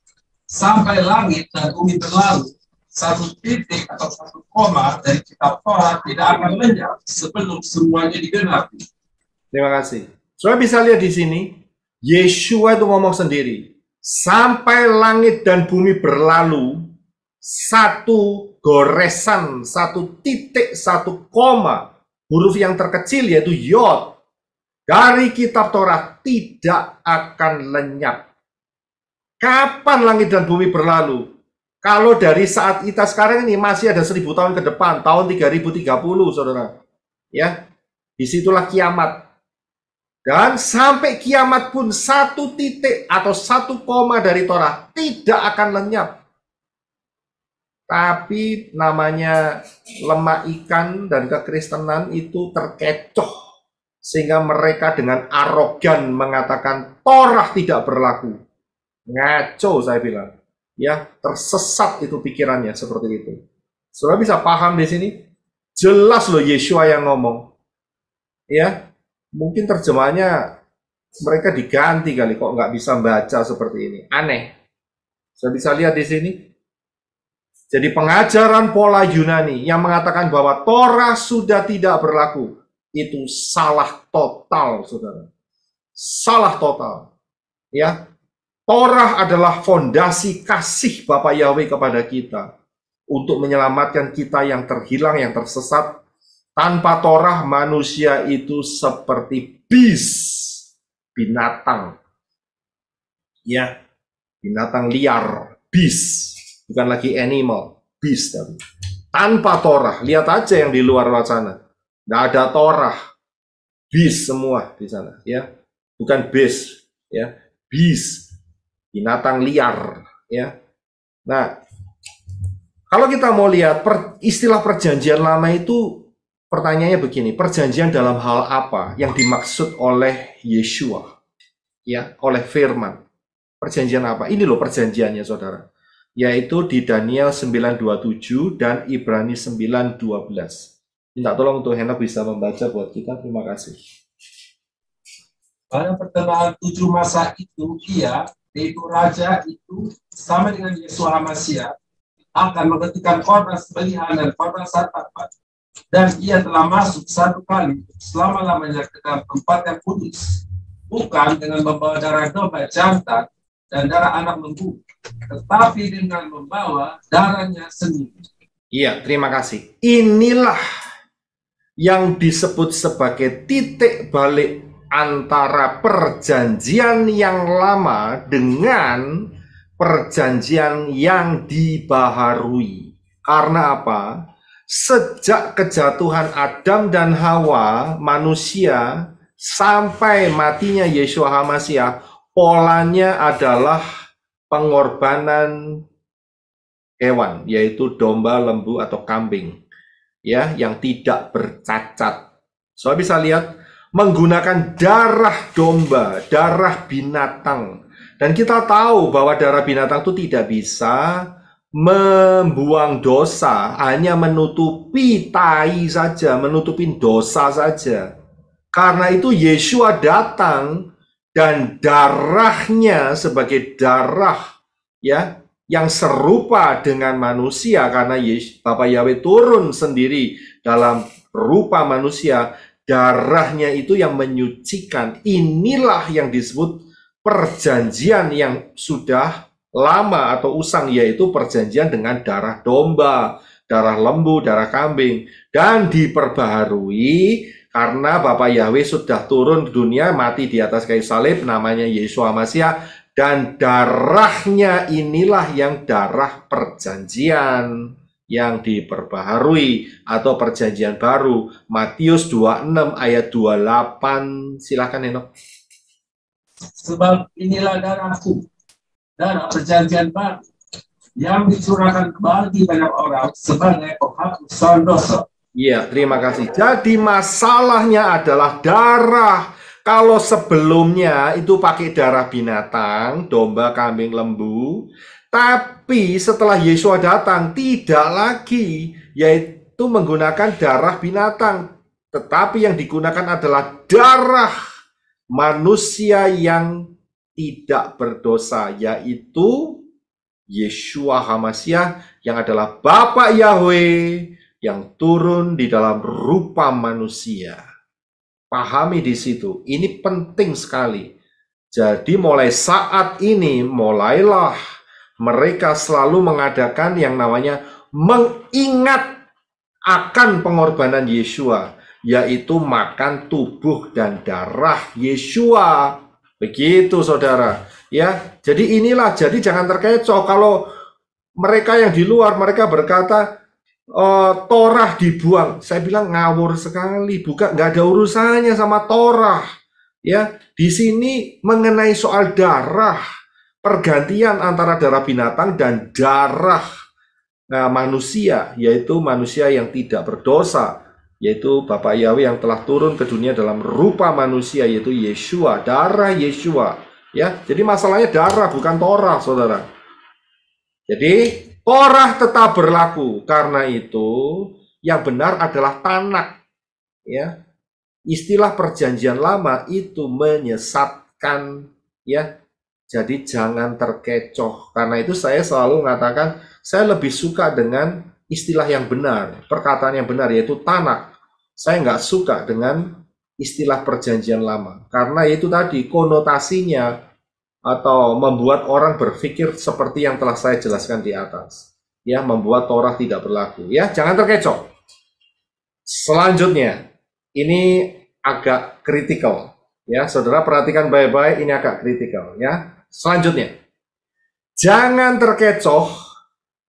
sampai langit dan bumi berlalu, satu titik atau satu koma dari kitab Torah tidak akan lenyap sebelum semuanya digenapi. Terima kasih. so, bisa lihat di sini, Yeshua itu ngomong sendiri, sampai langit dan bumi berlalu, satu goresan, satu titik, satu koma, huruf yang terkecil yaitu Yod, dari kitab Torah tidak akan lenyap. Kapan langit dan bumi berlalu? Kalau dari saat kita sekarang ini masih ada seribu tahun ke depan, tahun 3030, saudara. Ya, disitulah kiamat. Dan sampai kiamat pun satu titik atau satu koma dari Torah tidak akan lenyap. Tapi namanya lemak ikan dan kekristenan itu terkecoh. Sehingga mereka dengan arogan mengatakan Torah tidak berlaku. Ngaco saya bilang ya tersesat itu pikirannya seperti itu. Saudara bisa paham di sini? Jelas loh Yeshua yang ngomong. Ya, mungkin terjemahannya mereka diganti kali kok nggak bisa baca seperti ini. Aneh. Saya bisa lihat di sini. Jadi pengajaran pola Yunani yang mengatakan bahwa Torah sudah tidak berlaku itu salah total, saudara. Salah total. Ya, Torah adalah fondasi kasih Bapak Yahweh kepada kita untuk menyelamatkan kita yang terhilang, yang tersesat. Tanpa Torah manusia itu seperti bis, binatang. Ya, binatang liar, bis, bukan lagi animal, bis tapi. Tanpa Torah, lihat aja yang di luar sana. Tidak ada Torah, bis semua di sana, ya. Bukan bis, ya, bis binatang liar ya. Nah, kalau kita mau lihat per, istilah perjanjian lama itu pertanyaannya begini, perjanjian dalam hal apa yang dimaksud oleh Yeshua? Ya, oleh firman. Perjanjian apa? Ini loh perjanjiannya Saudara. Yaitu di Daniel 9:27 dan Ibrani 9:12. Minta tolong untuk Hena bisa membaca buat kita. Terima kasih. Pada pertengahan tujuh masa itu, ia yaitu raja itu sama dengan Yesus Hamasia akan memberikan korban sembelihan dan korban santapan dan ia telah masuk satu kali selama-lamanya ke dalam tempat yang kudus bukan dengan membawa darah domba jantan dan darah anak lembu tetapi dengan membawa darahnya sendiri iya terima kasih inilah yang disebut sebagai titik balik antara perjanjian yang lama dengan perjanjian yang dibaharui. Karena apa? Sejak kejatuhan Adam dan Hawa, manusia sampai matinya Yesus HaMasiah, polanya adalah pengorbanan hewan, yaitu domba, lembu, atau kambing, ya, yang tidak bercacat. so bisa lihat menggunakan darah domba, darah binatang. Dan kita tahu bahwa darah binatang itu tidak bisa membuang dosa, hanya menutupi tai saja, menutupi dosa saja. Karena itu Yeshua datang dan darahnya sebagai darah ya yang serupa dengan manusia karena Yesus Bapa Yahweh turun sendiri dalam rupa manusia Darahnya itu yang menyucikan. Inilah yang disebut perjanjian yang sudah lama atau usang yaitu perjanjian dengan darah domba, darah lembu, darah kambing dan diperbaharui karena Bapak Yahweh sudah turun ke dunia mati di atas kayu salib namanya Yesus Masia dan darahnya inilah yang darah perjanjian yang diperbaharui atau perjanjian baru. Matius 26 ayat 28. Silakan Henok. Sebab inilah darahku, darah perjanjian baru yang dicurahkan bagi banyak orang sebagai penghapusan dosa. Iya, terima kasih. Jadi masalahnya adalah darah. Kalau sebelumnya itu pakai darah binatang, domba, kambing, lembu, tapi setelah Yesus datang, tidak lagi yaitu menggunakan darah binatang, tetapi yang digunakan adalah darah manusia yang tidak berdosa, yaitu Yeshua Hamasiah yang adalah Bapak Yahweh yang turun di dalam rupa manusia. Pahami di situ, ini penting sekali. Jadi mulai saat ini mulailah mereka selalu mengadakan yang namanya mengingat akan pengorbanan Yesua, yaitu makan tubuh dan darah Yesua. Begitu saudara. Ya, jadi inilah jadi jangan terkecoh kalau mereka yang di luar mereka berkata e, Torah dibuang. Saya bilang ngawur sekali, bukan nggak ada urusannya sama Torah. Ya, di sini mengenai soal darah pergantian antara darah binatang dan darah nah, manusia, yaitu manusia yang tidak berdosa, yaitu Bapak Yahweh yang telah turun ke dunia dalam rupa manusia, yaitu Yeshua, darah Yeshua. Ya, jadi masalahnya darah bukan Torah, saudara. Jadi Torah tetap berlaku karena itu yang benar adalah tanah. Ya, istilah perjanjian lama itu menyesatkan. Ya, jadi jangan terkecoh. Karena itu saya selalu mengatakan saya lebih suka dengan istilah yang benar, perkataan yang benar yaitu tanak. Saya nggak suka dengan istilah perjanjian lama. Karena itu tadi konotasinya atau membuat orang berpikir seperti yang telah saya jelaskan di atas. Ya, membuat Torah tidak berlaku. Ya, jangan terkecoh. Selanjutnya, ini agak kritikal. Ya, saudara perhatikan baik-baik, ini agak kritikal. Ya, selanjutnya. Jangan terkecoh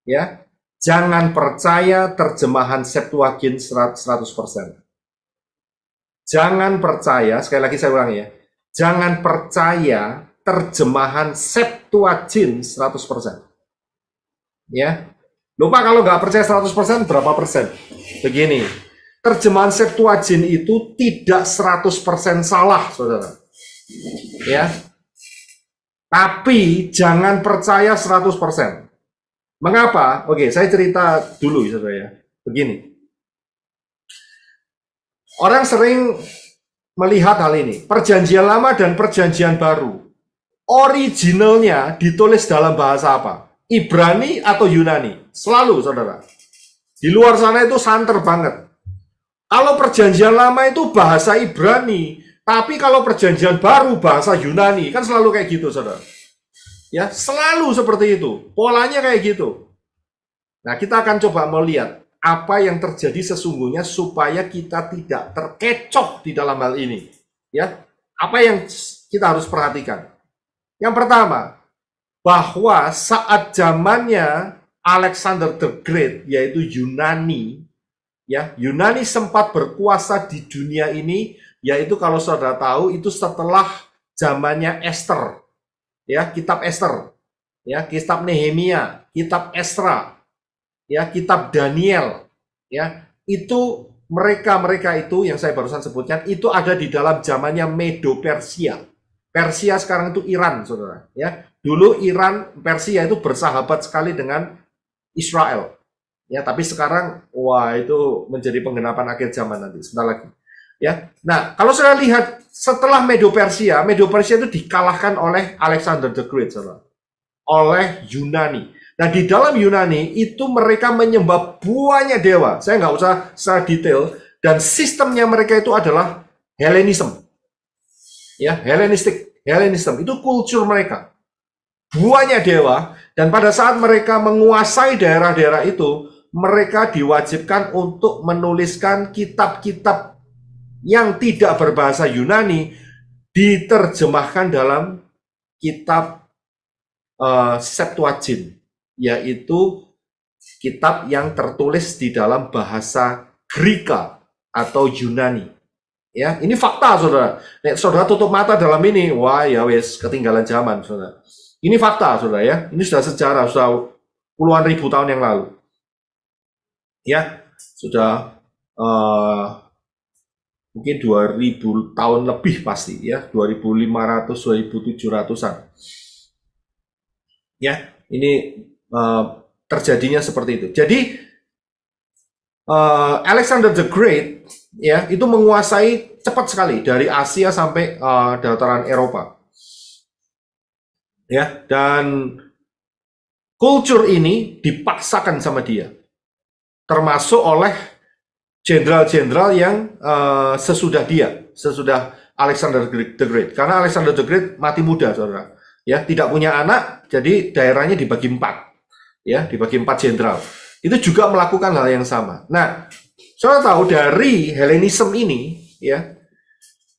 ya. Jangan percaya terjemahan Septuagint 100%. Jangan percaya, sekali lagi saya ulangi ya. Jangan percaya terjemahan Septuagint 100%. Ya. Lupa kalau nggak percaya 100% berapa persen? Begini. Terjemahan Septuagint itu tidak 100% salah, Saudara. Ya. Tapi jangan percaya 100%. Mengapa? Oke, saya cerita dulu ya, saudara ya. Begini. Orang sering melihat hal ini. Perjanjian lama dan perjanjian baru. Originalnya ditulis dalam bahasa apa? Ibrani atau Yunani? Selalu saudara. Di luar sana itu santer banget. Kalau perjanjian lama itu bahasa Ibrani, tapi kalau perjanjian baru bahasa Yunani kan selalu kayak gitu, saudara. Ya, selalu seperti itu. Polanya kayak gitu. Nah, kita akan coba melihat apa yang terjadi sesungguhnya supaya kita tidak terkecoh di dalam hal ini. Ya, apa yang kita harus perhatikan? Yang pertama, bahwa saat zamannya Alexander the Great yaitu Yunani ya Yunani sempat berkuasa di dunia ini yaitu kalau saudara tahu itu setelah zamannya Esther, ya kitab Esther, ya kitab Nehemia, kitab Esra, ya kitab Daniel, ya itu mereka-mereka itu yang saya barusan sebutkan itu ada di dalam zamannya Medo Persia. Persia sekarang itu Iran, saudara. Ya, dulu Iran Persia itu bersahabat sekali dengan Israel. Ya, tapi sekarang wah itu menjadi penggenapan akhir zaman nanti. Sebentar lagi. Ya. Nah, kalau saya lihat setelah Medo Persia, Medo Persia itu dikalahkan oleh Alexander the Great, saudara. Oleh Yunani. Nah, di dalam Yunani itu mereka menyembah buahnya dewa. Saya nggak usah secara detail. Dan sistemnya mereka itu adalah Hellenism. Ya, Hellenistik, Hellenism. Itu kultur mereka. Buahnya dewa. Dan pada saat mereka menguasai daerah-daerah itu, mereka diwajibkan untuk menuliskan kitab-kitab yang tidak berbahasa Yunani diterjemahkan dalam kitab uh, Septuagint, yaitu kitab yang tertulis di dalam bahasa Greka atau Yunani. Ya, ini fakta saudara. Nek saudara tutup mata dalam ini, wah ya wes ketinggalan zaman saudara. Ini fakta saudara ya. Ini sudah sejarah sudah puluhan ribu tahun yang lalu. Ya, sudah uh, mungkin 2000 tahun lebih pasti ya 2500 2700-an ya ini uh, terjadinya seperti itu jadi uh, Alexander the Great ya itu menguasai cepat sekali dari Asia sampai uh, dataran Eropa ya dan kultur ini dipaksakan sama dia termasuk oleh jenderal-jenderal yang uh, sesudah dia, sesudah Alexander the Great. Karena Alexander the Great mati muda, saudara. Ya, tidak punya anak, jadi daerahnya dibagi empat. Ya, dibagi empat jenderal. Itu juga melakukan hal yang sama. Nah, saudara tahu dari Helenisme ini, ya,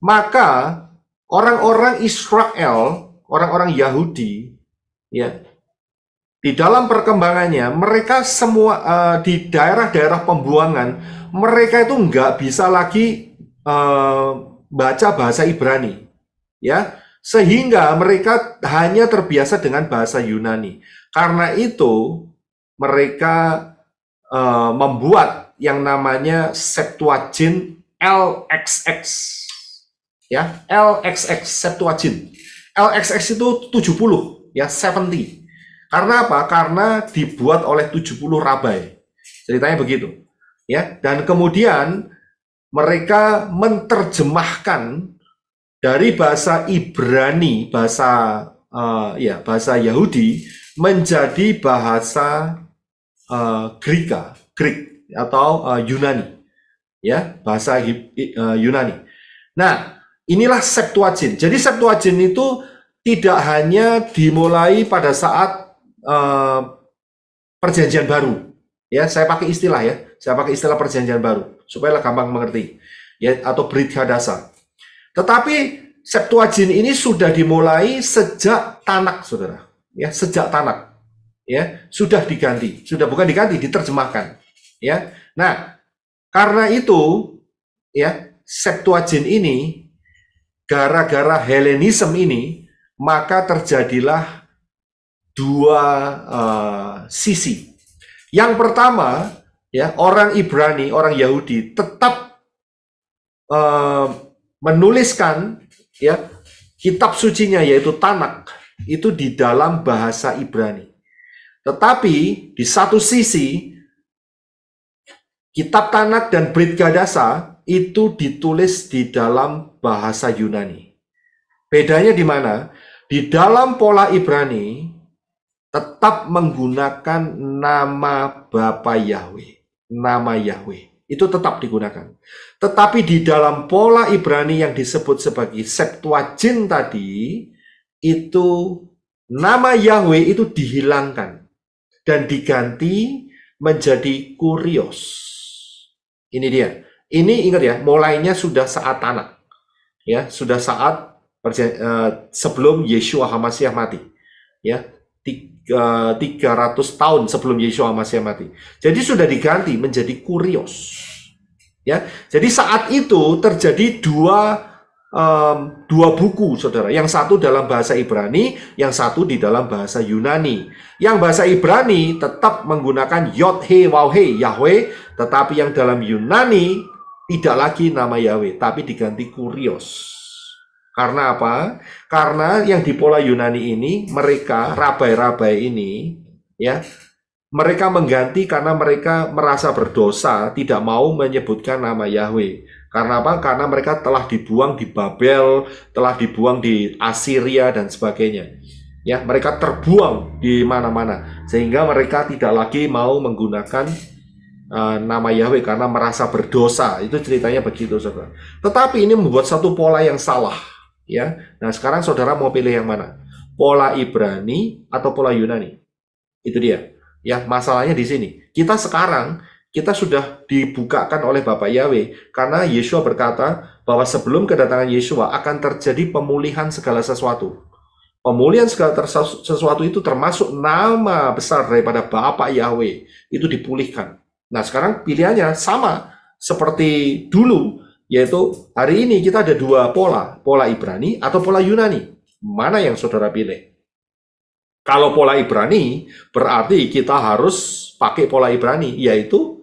maka orang-orang Israel, orang-orang Yahudi, ya, di dalam perkembangannya mereka semua uh, di daerah-daerah pembuangan mereka itu nggak bisa lagi uh, baca bahasa Ibrani, ya sehingga mereka hanya terbiasa dengan bahasa Yunani. Karena itu mereka uh, membuat yang namanya Septuagint LXX, ya LXX Septuagint. LXX itu 70, ya 70. Karena apa? Karena dibuat oleh 70 rabai. Ceritanya begitu ya dan kemudian mereka menterjemahkan dari bahasa Ibrani bahasa uh, ya bahasa Yahudi menjadi bahasa uh, Greka Greek atau uh, Yunani ya bahasa uh, Yunani nah inilah Septuagint jadi Septuagint itu tidak hanya dimulai pada saat uh, perjanjian baru ya saya pakai istilah ya saya pakai istilah perjanjian baru supaya gampang mengerti. Ya atau Brit Hadasa. Tetapi Septuagint ini sudah dimulai sejak Tanak, Saudara. Ya, sejak Tanak. Ya, sudah diganti, sudah bukan diganti, diterjemahkan. Ya. Nah, karena itu ya, Septuagint ini gara-gara Helenisme ini maka terjadilah dua uh, sisi. Yang pertama, ya orang Ibrani, orang Yahudi tetap uh, menuliskan ya kitab sucinya yaitu Tanak itu di dalam bahasa Ibrani. Tetapi di satu sisi kitab Tanak dan Brit Gadasa itu ditulis di dalam bahasa Yunani. Bedanya di mana? Di dalam pola Ibrani tetap menggunakan nama Bapa Yahweh nama Yahweh. Itu tetap digunakan. Tetapi di dalam pola Ibrani yang disebut sebagai Septuagint tadi, itu nama Yahweh itu dihilangkan dan diganti menjadi kurios. Ini dia. Ini ingat ya, mulainya sudah saat tanah. Ya, sudah saat eh, sebelum Yeshua HaMasiah mati. Ya, 300 tahun sebelum Yeshua Masih mati. Jadi sudah diganti menjadi kurios. Ya. Jadi saat itu terjadi dua um, dua buku, saudara. Yang satu dalam bahasa Ibrani, yang satu di dalam bahasa Yunani. Yang bahasa Ibrani tetap menggunakan Yod He Waw He Yahweh, tetapi yang dalam Yunani tidak lagi nama Yahweh, tapi diganti Kurios. Karena apa? Karena yang di pola Yunani ini mereka rabai-rabai ini ya mereka mengganti karena mereka merasa berdosa, tidak mau menyebutkan nama Yahweh. Karena apa? Karena mereka telah dibuang di Babel, telah dibuang di Assyria dan sebagainya. Ya, mereka terbuang di mana-mana sehingga mereka tidak lagi mau menggunakan uh, nama Yahweh karena merasa berdosa. Itu ceritanya begitu, Saudara. Tetapi ini membuat satu pola yang salah ya. Nah, sekarang saudara mau pilih yang mana? Pola Ibrani atau pola Yunani? Itu dia. Ya, masalahnya di sini. Kita sekarang kita sudah dibukakan oleh Bapak Yahweh karena Yesus berkata bahwa sebelum kedatangan Yesus akan terjadi pemulihan segala sesuatu. Pemulihan segala sesuatu itu termasuk nama besar daripada Bapak Yahweh itu dipulihkan. Nah, sekarang pilihannya sama seperti dulu yaitu hari ini kita ada dua pola, pola Ibrani atau pola Yunani. Mana yang saudara pilih? Kalau pola Ibrani berarti kita harus pakai pola Ibrani, yaitu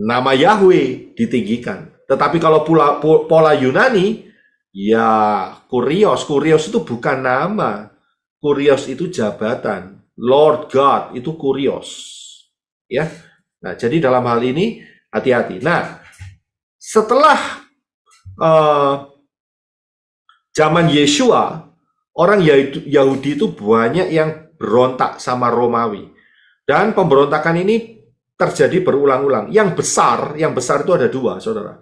nama Yahweh ditinggikan. Tetapi kalau pola, pola Yunani, ya kurios, kurios itu bukan nama, kurios itu jabatan. Lord God itu kurios. Ya. Nah, jadi dalam hal ini hati-hati. Nah, setelah eh, zaman Yeshua, orang Yahudi itu banyak yang berontak sama Romawi. Dan pemberontakan ini terjadi berulang-ulang. Yang besar, yang besar itu ada dua, saudara.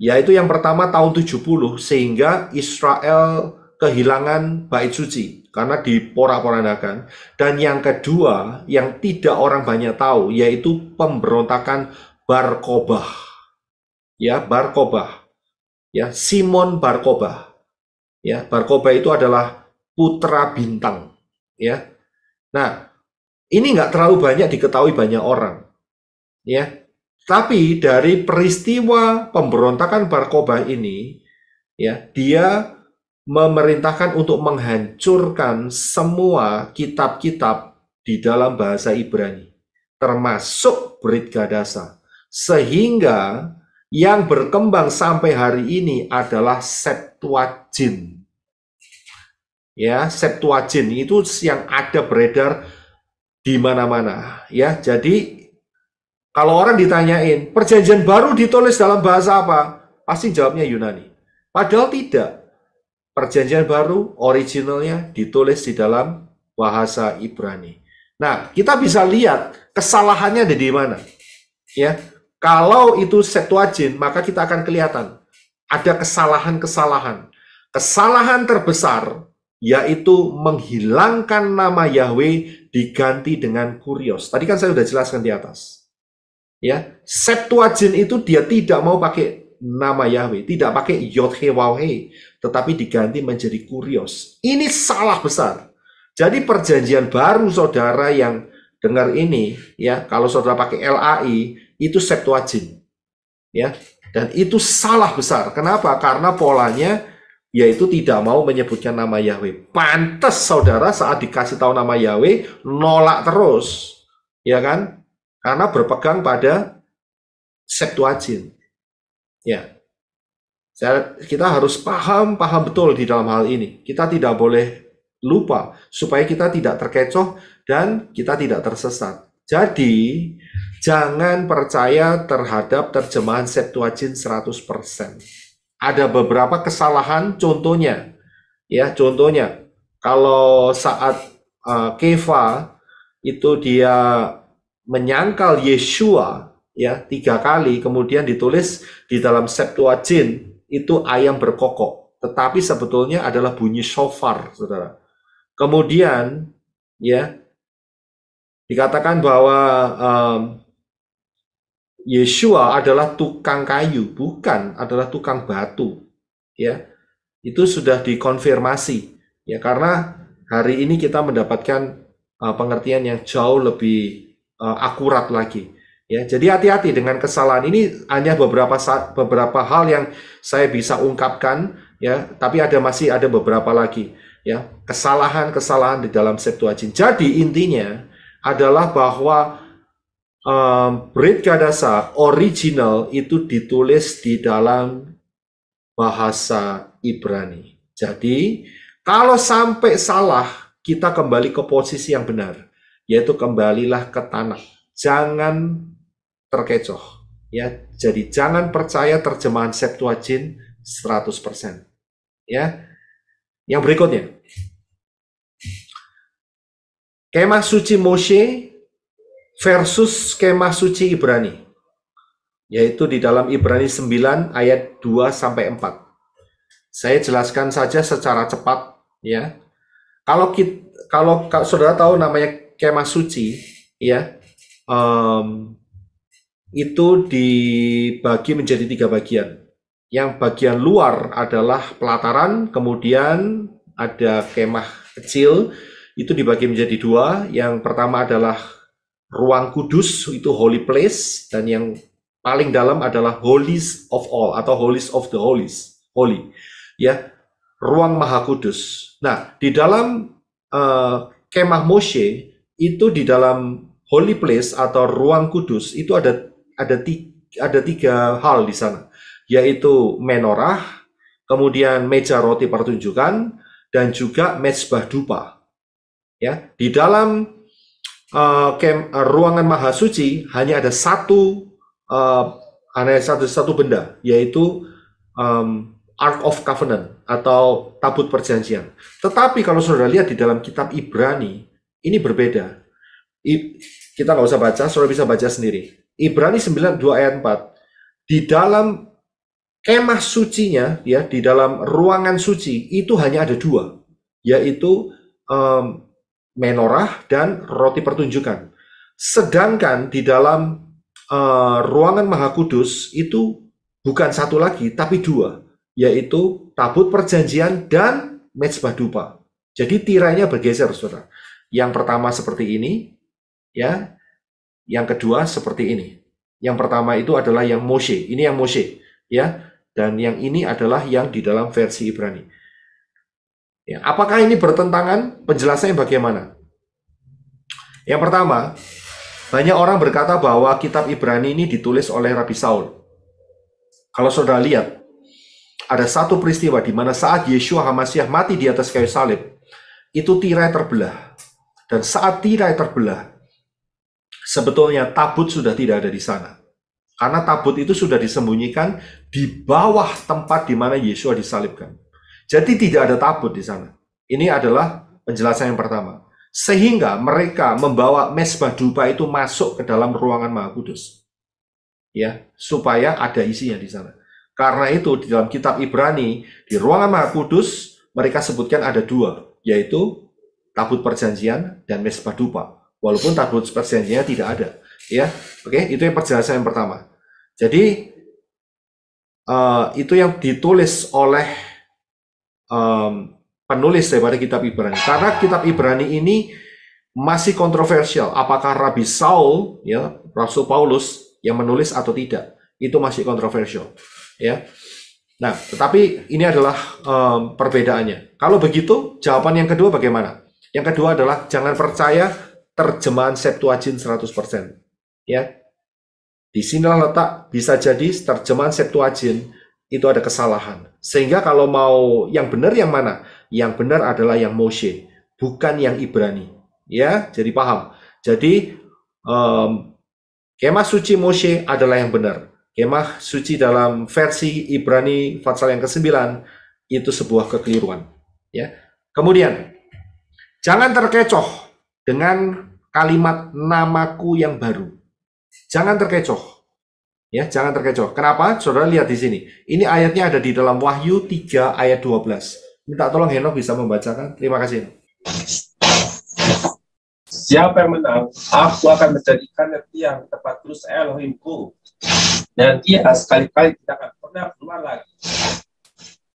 Yaitu yang pertama tahun 70, sehingga Israel kehilangan bait suci karena diporak-porandakan. Dan yang kedua, yang tidak orang banyak tahu, yaitu pemberontakan Barkobah ya Barkoba Ya, Simon Barkoba Ya, Barkoba itu adalah putra bintang, ya. Nah, ini nggak terlalu banyak diketahui banyak orang. Ya. Tapi dari peristiwa pemberontakan Barkoba ini, ya, dia memerintahkan untuk menghancurkan semua kitab-kitab di dalam bahasa Ibrani, termasuk Brit Gadasa, sehingga yang berkembang sampai hari ini adalah Septuagint. Ya, Septuagint itu yang ada beredar di mana-mana, ya. Jadi kalau orang ditanyain, perjanjian baru ditulis dalam bahasa apa? Pasti jawabnya Yunani. Padahal tidak. Perjanjian baru originalnya ditulis di dalam bahasa Ibrani. Nah, kita bisa lihat kesalahannya ada di mana. Ya, kalau itu setuajin, maka kita akan kelihatan ada kesalahan-kesalahan. Kesalahan terbesar yaitu menghilangkan nama Yahweh diganti dengan kurios. Tadi kan saya sudah jelaskan di atas. Ya, Septuagint itu dia tidak mau pakai nama Yahweh, tidak pakai Yodhe Wawhe, tetapi diganti menjadi kurios. Ini salah besar. Jadi perjanjian baru saudara yang dengar ini, ya, kalau saudara pakai LAI, itu Septuagint. Ya. Dan itu salah besar. Kenapa? Karena polanya yaitu tidak mau menyebutkan nama Yahweh. Pantas saudara saat dikasih tahu nama Yahweh nolak terus. Ya kan? Karena berpegang pada Septuagint. Ya. Saya, kita harus paham, paham betul di dalam hal ini. Kita tidak boleh lupa supaya kita tidak terkecoh dan kita tidak tersesat. Jadi, Jangan percaya terhadap terjemahan Septuagint 100%. Ada beberapa kesalahan contohnya. Ya, contohnya kalau saat uh, Keva itu dia menyangkal Yeshua ya tiga kali kemudian ditulis di dalam Septuagint itu ayam berkokok tetapi sebetulnya adalah bunyi shofar saudara kemudian ya Dikatakan bahwa um, Yeshua adalah tukang kayu, bukan adalah tukang batu. Ya, itu sudah dikonfirmasi. Ya, karena hari ini kita mendapatkan uh, pengertian yang jauh lebih uh, akurat lagi. Ya, jadi hati-hati dengan kesalahan ini hanya beberapa beberapa hal yang saya bisa ungkapkan ya, tapi ada masih ada beberapa lagi ya, kesalahan-kesalahan di dalam Septuagint. Jadi intinya adalah bahwa um, Brit Kadasa original itu ditulis di dalam bahasa Ibrani. Jadi, kalau sampai salah, kita kembali ke posisi yang benar, yaitu kembalilah ke tanah. Jangan terkecoh. Ya, jadi jangan percaya terjemahan Septuagint 100%. Ya. Yang berikutnya, Kemah suci Moshe versus kemah suci Ibrani. Yaitu di dalam Ibrani 9 ayat 2 sampai 4. Saya jelaskan saja secara cepat ya. Kalau kita, kalau, Saudara tahu namanya kemah suci ya. Um, itu dibagi menjadi tiga bagian. Yang bagian luar adalah pelataran, kemudian ada kemah kecil, itu dibagi menjadi dua. Yang pertama adalah ruang kudus, itu holy place, dan yang paling dalam adalah holies of all atau holies of the holies, holy. Ya, ruang maha kudus. Nah, di dalam uh, kemah Moshe itu di dalam holy place atau ruang kudus itu ada ada tiga, ada tiga hal di sana, yaitu menorah, kemudian meja roti pertunjukan, dan juga mezbah dupa. Ya, di dalam uh, eh, camp, uh, eh, ruangan mahasuci hanya ada satu uh, satu satu benda yaitu um, Ark of Covenant atau tabut perjanjian. Tetapi kalau saudara lihat di dalam kitab Ibrani ini berbeda. I, kita nggak usah baca, saudara bisa baca sendiri. Ibrani 9 2 ayat 4. Di dalam kemah sucinya ya di dalam ruangan suci itu hanya ada dua yaitu um, menorah dan roti pertunjukan. Sedangkan di dalam uh, ruangan Maha Kudus itu bukan satu lagi tapi dua, yaitu tabut perjanjian dan mezbah dupa. Jadi tirainya bergeser, Saudara. Yang pertama seperti ini, ya. Yang kedua seperti ini. Yang pertama itu adalah yang Moshe, ini yang Moshe, ya. Dan yang ini adalah yang di dalam versi Ibrani. Ya, apakah ini bertentangan? Penjelasannya bagaimana? Yang pertama, banyak orang berkata bahwa kitab Ibrani ini ditulis oleh Rabi Saul. Kalau saudara lihat, ada satu peristiwa di mana saat Yeshua Hamasiah mati di atas kayu salib, itu tirai terbelah. Dan saat tirai terbelah, sebetulnya tabut sudah tidak ada di sana. Karena tabut itu sudah disembunyikan di bawah tempat di mana Yesus disalibkan. Jadi tidak ada tabut di sana. Ini adalah penjelasan yang pertama. Sehingga mereka membawa mesbah dupa itu masuk ke dalam ruangan Maha Kudus. Ya, supaya ada isinya di sana. Karena itu di dalam kitab Ibrani, di ruangan Maha Kudus mereka sebutkan ada dua, yaitu tabut perjanjian dan mesbah dupa. Walaupun tabut perjanjiannya tidak ada, ya. Oke, itu yang penjelasan yang pertama. Jadi uh, itu yang ditulis oleh um, penulis daripada kitab Ibrani. Karena kitab Ibrani ini masih kontroversial apakah Rabi Saul ya Rasul Paulus yang menulis atau tidak. Itu masih kontroversial ya. Nah, tetapi ini adalah um, perbedaannya. Kalau begitu, jawaban yang kedua bagaimana? Yang kedua adalah jangan percaya terjemahan Septuagint 100%. Ya. Di sinilah letak bisa jadi terjemahan Septuagint itu ada kesalahan. Sehingga kalau mau yang benar yang mana? Yang benar adalah yang Moshe, bukan yang Ibrani. Ya, jadi paham. Jadi um, kemah suci Moshe adalah yang benar. Kemah suci dalam versi Ibrani pasal yang ke-9 itu sebuah kekeliruan. Ya. Kemudian, jangan terkecoh dengan kalimat namaku yang baru. Jangan terkecoh. Ya, jangan terkecoh. Kenapa? Saudara lihat di sini. Ini ayatnya ada di dalam Wahyu 3 ayat 12. Minta tolong Henok bisa membacakan. Terima kasih. Siapa yang menang, aku akan menjadikan tiang tempat terus Elohimku. Dan dia sekali-kali tidak akan pernah keluar lagi.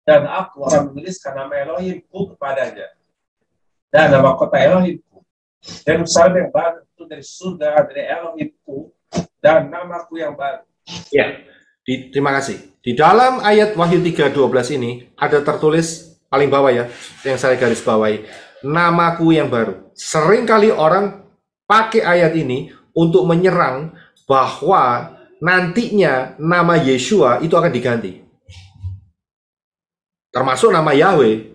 Dan aku akan menuliskan nama Elohimku kepadanya. Dan nama kota Elohimku. Dan usaha yang baru itu dari surga, dari Elohimku. Dan namaku yang baru Ya, di, terima kasih. Di dalam ayat Wahyu 3:12 ini ada tertulis paling bawah ya, yang saya garis bawahi, namaku yang baru. Seringkali orang pakai ayat ini untuk menyerang bahwa nantinya nama Yeshua itu akan diganti. Termasuk nama Yahweh.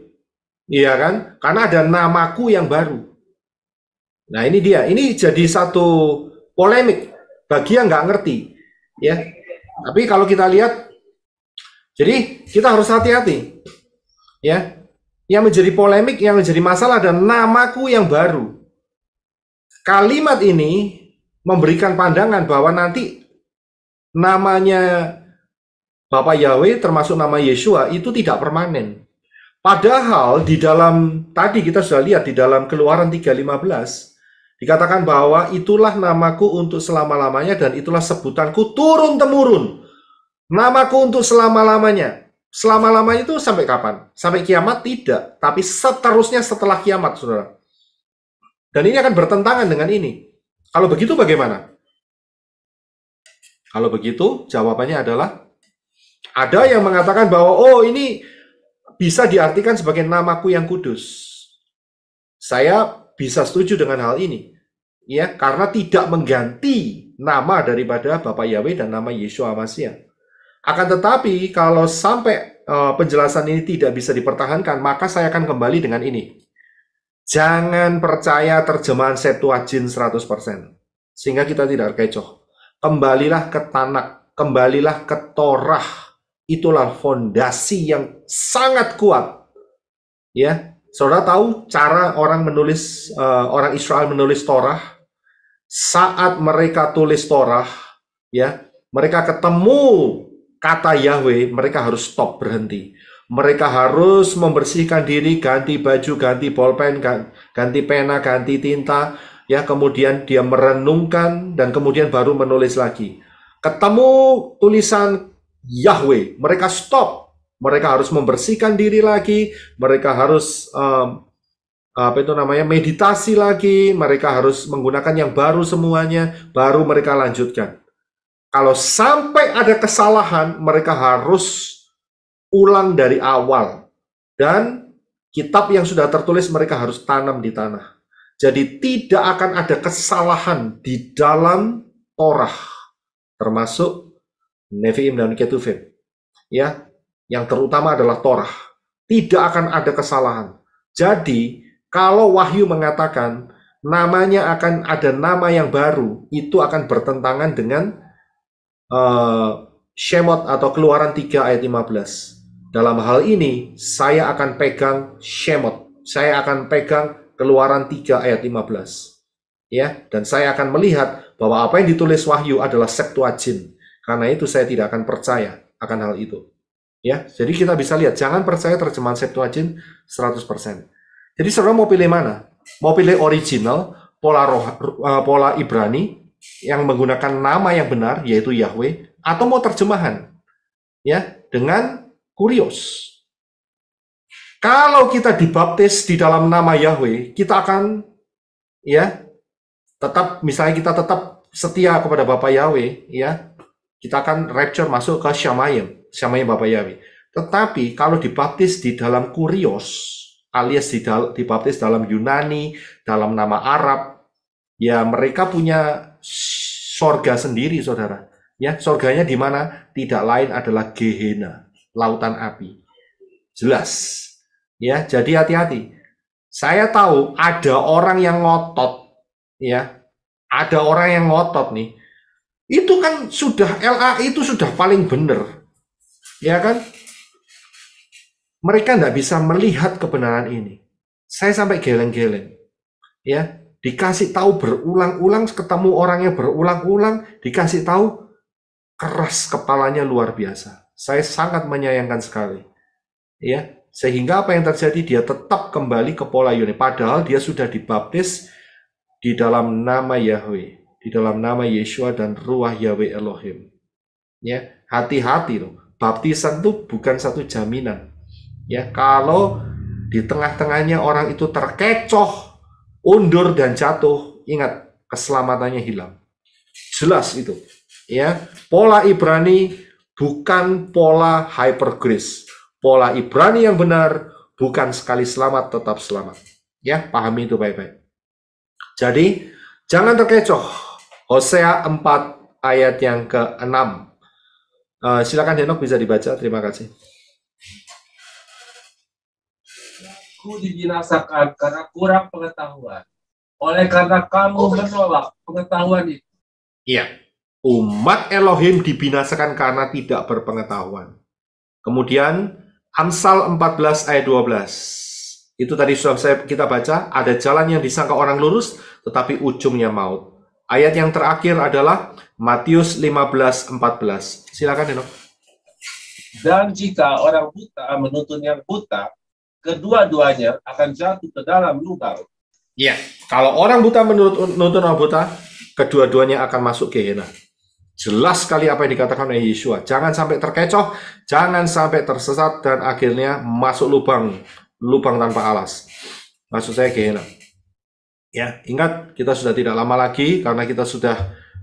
Iya kan? Karena ada namaku yang baru. Nah ini dia, ini jadi satu polemik bagi yang nggak ngerti ya. Tapi kalau kita lihat jadi kita harus hati-hati. Ya. Yang menjadi polemik, yang menjadi masalah dan namaku yang baru. Kalimat ini memberikan pandangan bahwa nanti namanya Bapak Yahweh termasuk nama Yeshua itu tidak permanen. Padahal di dalam tadi kita sudah lihat di dalam Keluaran 315 Dikatakan bahwa itulah namaku untuk selama-lamanya dan itulah sebutanku turun-temurun. Namaku untuk selama-lamanya. Selama-lamanya itu sampai kapan? Sampai kiamat? Tidak. Tapi seterusnya setelah kiamat, saudara. Dan ini akan bertentangan dengan ini. Kalau begitu bagaimana? Kalau begitu jawabannya adalah ada yang mengatakan bahwa oh ini bisa diartikan sebagai namaku yang kudus. Saya bisa setuju dengan hal ini. Ya, karena tidak mengganti nama daripada Bapak Yahweh dan nama Yesus Amasiah. Akan tetapi kalau sampai uh, penjelasan ini tidak bisa dipertahankan, maka saya akan kembali dengan ini. Jangan percaya terjemahan Septuagint 100%. Sehingga kita tidak kecoh. Kembalilah ke tanah, kembalilah ke Torah. Itulah fondasi yang sangat kuat. Ya, Saudara tahu cara orang menulis uh, orang Israel menulis Torah saat mereka tulis Torah ya mereka ketemu kata Yahweh mereka harus stop berhenti mereka harus membersihkan diri ganti baju ganti bolpen ganti pena ganti tinta ya kemudian dia merenungkan dan kemudian baru menulis lagi ketemu tulisan Yahweh mereka stop mereka harus membersihkan diri lagi, mereka harus um, apa itu namanya meditasi lagi, mereka harus menggunakan yang baru semuanya, baru mereka lanjutkan. Kalau sampai ada kesalahan, mereka harus ulang dari awal. Dan kitab yang sudah tertulis mereka harus tanam di tanah. Jadi tidak akan ada kesalahan di dalam Torah, termasuk Nevi'im dan Ketuvim. Ya, yang terutama adalah Torah. Tidak akan ada kesalahan. Jadi, kalau Wahyu mengatakan namanya akan ada nama yang baru, itu akan bertentangan dengan uh, Shemot atau Keluaran 3 ayat 15. Dalam hal ini, saya akan pegang Shemot. Saya akan pegang Keluaran 3 ayat 15. Ya, dan saya akan melihat bahwa apa yang ditulis Wahyu adalah Septuagint. Karena itu saya tidak akan percaya akan hal itu. Ya, jadi kita bisa lihat, jangan percaya terjemahan Septuagint 100%. Jadi saudara mau pilih mana? Mau pilih original, pola roh, eh, pola Ibrani yang menggunakan nama yang benar yaitu Yahweh atau mau terjemahan ya dengan kurios. Kalau kita dibaptis di dalam nama Yahweh, kita akan ya tetap misalnya kita tetap setia kepada Bapak Yahweh ya, kita akan rapture masuk ke Syamayim samanya Bapak Yahweh. Tetapi kalau dibaptis di dalam kurios alias dibaptis dalam Yunani, dalam nama Arab, ya mereka punya sorga sendiri, saudara. Ya, sorganya di mana? Tidak lain adalah Gehenna, lautan api. Jelas. Ya, jadi hati-hati. Saya tahu ada orang yang ngotot, ya. Ada orang yang ngotot nih. Itu kan sudah LA itu sudah paling benar. Ya kan? Mereka tidak bisa melihat kebenaran ini. Saya sampai geleng-geleng. Ya, dikasih tahu berulang-ulang, ketemu orangnya berulang-ulang, dikasih tahu keras kepalanya luar biasa. Saya sangat menyayangkan sekali. Ya, sehingga apa yang terjadi dia tetap kembali ke pola Yunani padahal dia sudah dibaptis di dalam nama Yahweh, di dalam nama Yeshua dan ruah Yahweh Elohim. Ya, hati-hati loh baptisan itu bukan satu jaminan. Ya, kalau di tengah-tengahnya orang itu terkecoh, undur dan jatuh, ingat keselamatannya hilang. Jelas itu. Ya, pola Ibrani bukan pola hyper grace. Pola Ibrani yang benar bukan sekali selamat tetap selamat. Ya, pahami itu baik-baik. Jadi, jangan terkecoh. Hosea 4 ayat yang ke-6 Uh, silakan Henok bisa dibaca. Terima kasih. Ku dibinasakan karena kurang pengetahuan. Oleh karena kamu menolak pengetahuan itu. Iya. Umat Elohim dibinasakan karena tidak berpengetahuan. Kemudian Amsal 14 ayat 12. Itu tadi sudah saya kita baca, ada jalan yang disangka orang lurus tetapi ujungnya maut. Ayat yang terakhir adalah Matius 15:14. Silakan, Dok. Dan jika orang buta menuntun yang buta, kedua-duanya akan jatuh ke dalam lubang. Iya, kalau orang buta menuntun, orang buta, kedua-duanya akan masuk ke hena. Jelas sekali apa yang dikatakan oleh Yeshua. Jangan sampai terkecoh, jangan sampai tersesat dan akhirnya masuk lubang, lubang tanpa alas. Maksud saya Gehenna. Ya, ingat kita sudah tidak lama lagi karena kita sudah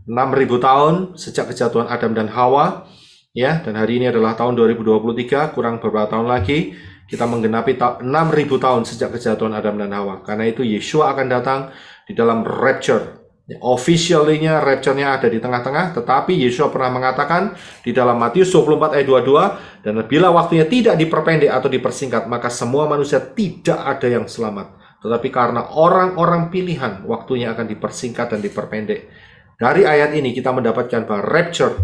6000 tahun sejak kejatuhan Adam dan Hawa ya dan hari ini adalah tahun 2023 kurang beberapa tahun lagi kita menggenapi 6000 tahun sejak kejatuhan Adam dan Hawa karena itu Yeshua akan datang di dalam rapture ya, officialnya rapture-nya ada di tengah-tengah tetapi Yeshua pernah mengatakan di dalam Matius 24 ayat 22 dan bila waktunya tidak diperpendek atau dipersingkat maka semua manusia tidak ada yang selamat tetapi karena orang-orang pilihan waktunya akan dipersingkat dan diperpendek dari ayat ini kita mendapatkan bahwa rapture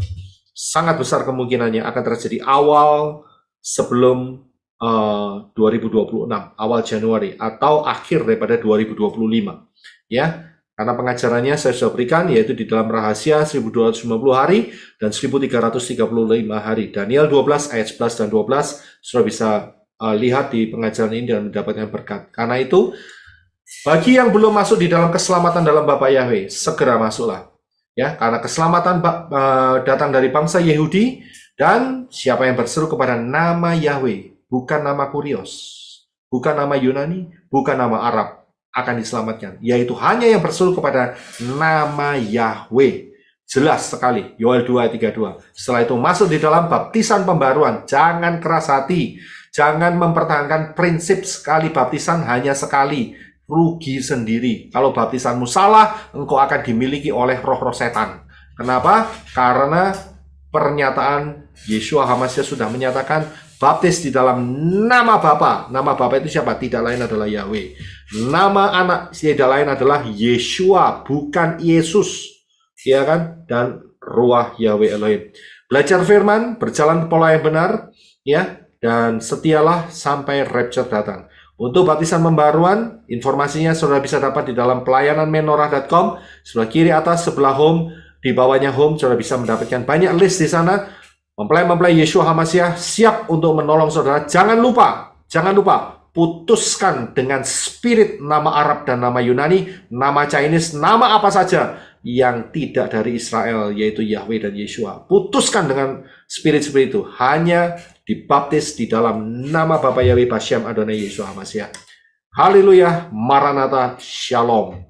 sangat besar kemungkinannya akan terjadi awal sebelum eh, uh, 2026, awal Januari atau akhir daripada 2025. Ya, karena pengajarannya saya sudah berikan yaitu di dalam rahasia 1290 hari dan 1335 hari. Daniel 12 ayat 11 dan 12 sudah bisa uh, lihat di pengajaran ini dan mendapatkan berkat. Karena itu bagi yang belum masuk di dalam keselamatan dalam Bapa Yahweh, segera masuklah ya karena keselamatan datang dari bangsa Yahudi dan siapa yang berseru kepada nama Yahweh bukan nama Kurios bukan nama Yunani bukan nama Arab akan diselamatkan yaitu hanya yang berseru kepada nama Yahweh jelas sekali Yoel 2:32. setelah itu masuk di dalam baptisan pembaruan jangan keras hati jangan mempertahankan prinsip sekali baptisan hanya sekali rugi sendiri. Kalau baptisanmu salah, engkau akan dimiliki oleh roh-roh setan. Kenapa? Karena pernyataan Yeshua Hamasya sudah menyatakan baptis di dalam nama Bapa. Nama Bapa itu siapa? Tidak lain adalah Yahweh. Nama anak tidak lain adalah Yeshua, bukan Yesus. Iya kan? Dan ruah Yahweh Elohim. Belajar firman, berjalan pola yang benar, ya, dan setialah sampai rapture datang. Untuk baptisan pembaruan, informasinya saudara bisa dapat di dalam pelayanan menorah.com, sebelah kiri atas, sebelah home, di bawahnya home, saudara bisa mendapatkan banyak list di sana. Mempelai-mempelai Yeshua Hamasyah siap untuk menolong saudara. Jangan lupa, jangan lupa, putuskan dengan spirit nama Arab dan nama Yunani, nama Chinese, nama apa saja yang tidak dari Israel, yaitu Yahweh dan Yeshua. Putuskan dengan spirit seperti itu. Hanya dibaptis di dalam nama Bapa Yahweh Basyam Adonai Yesus Amasya. Haleluya, Maranatha, Shalom.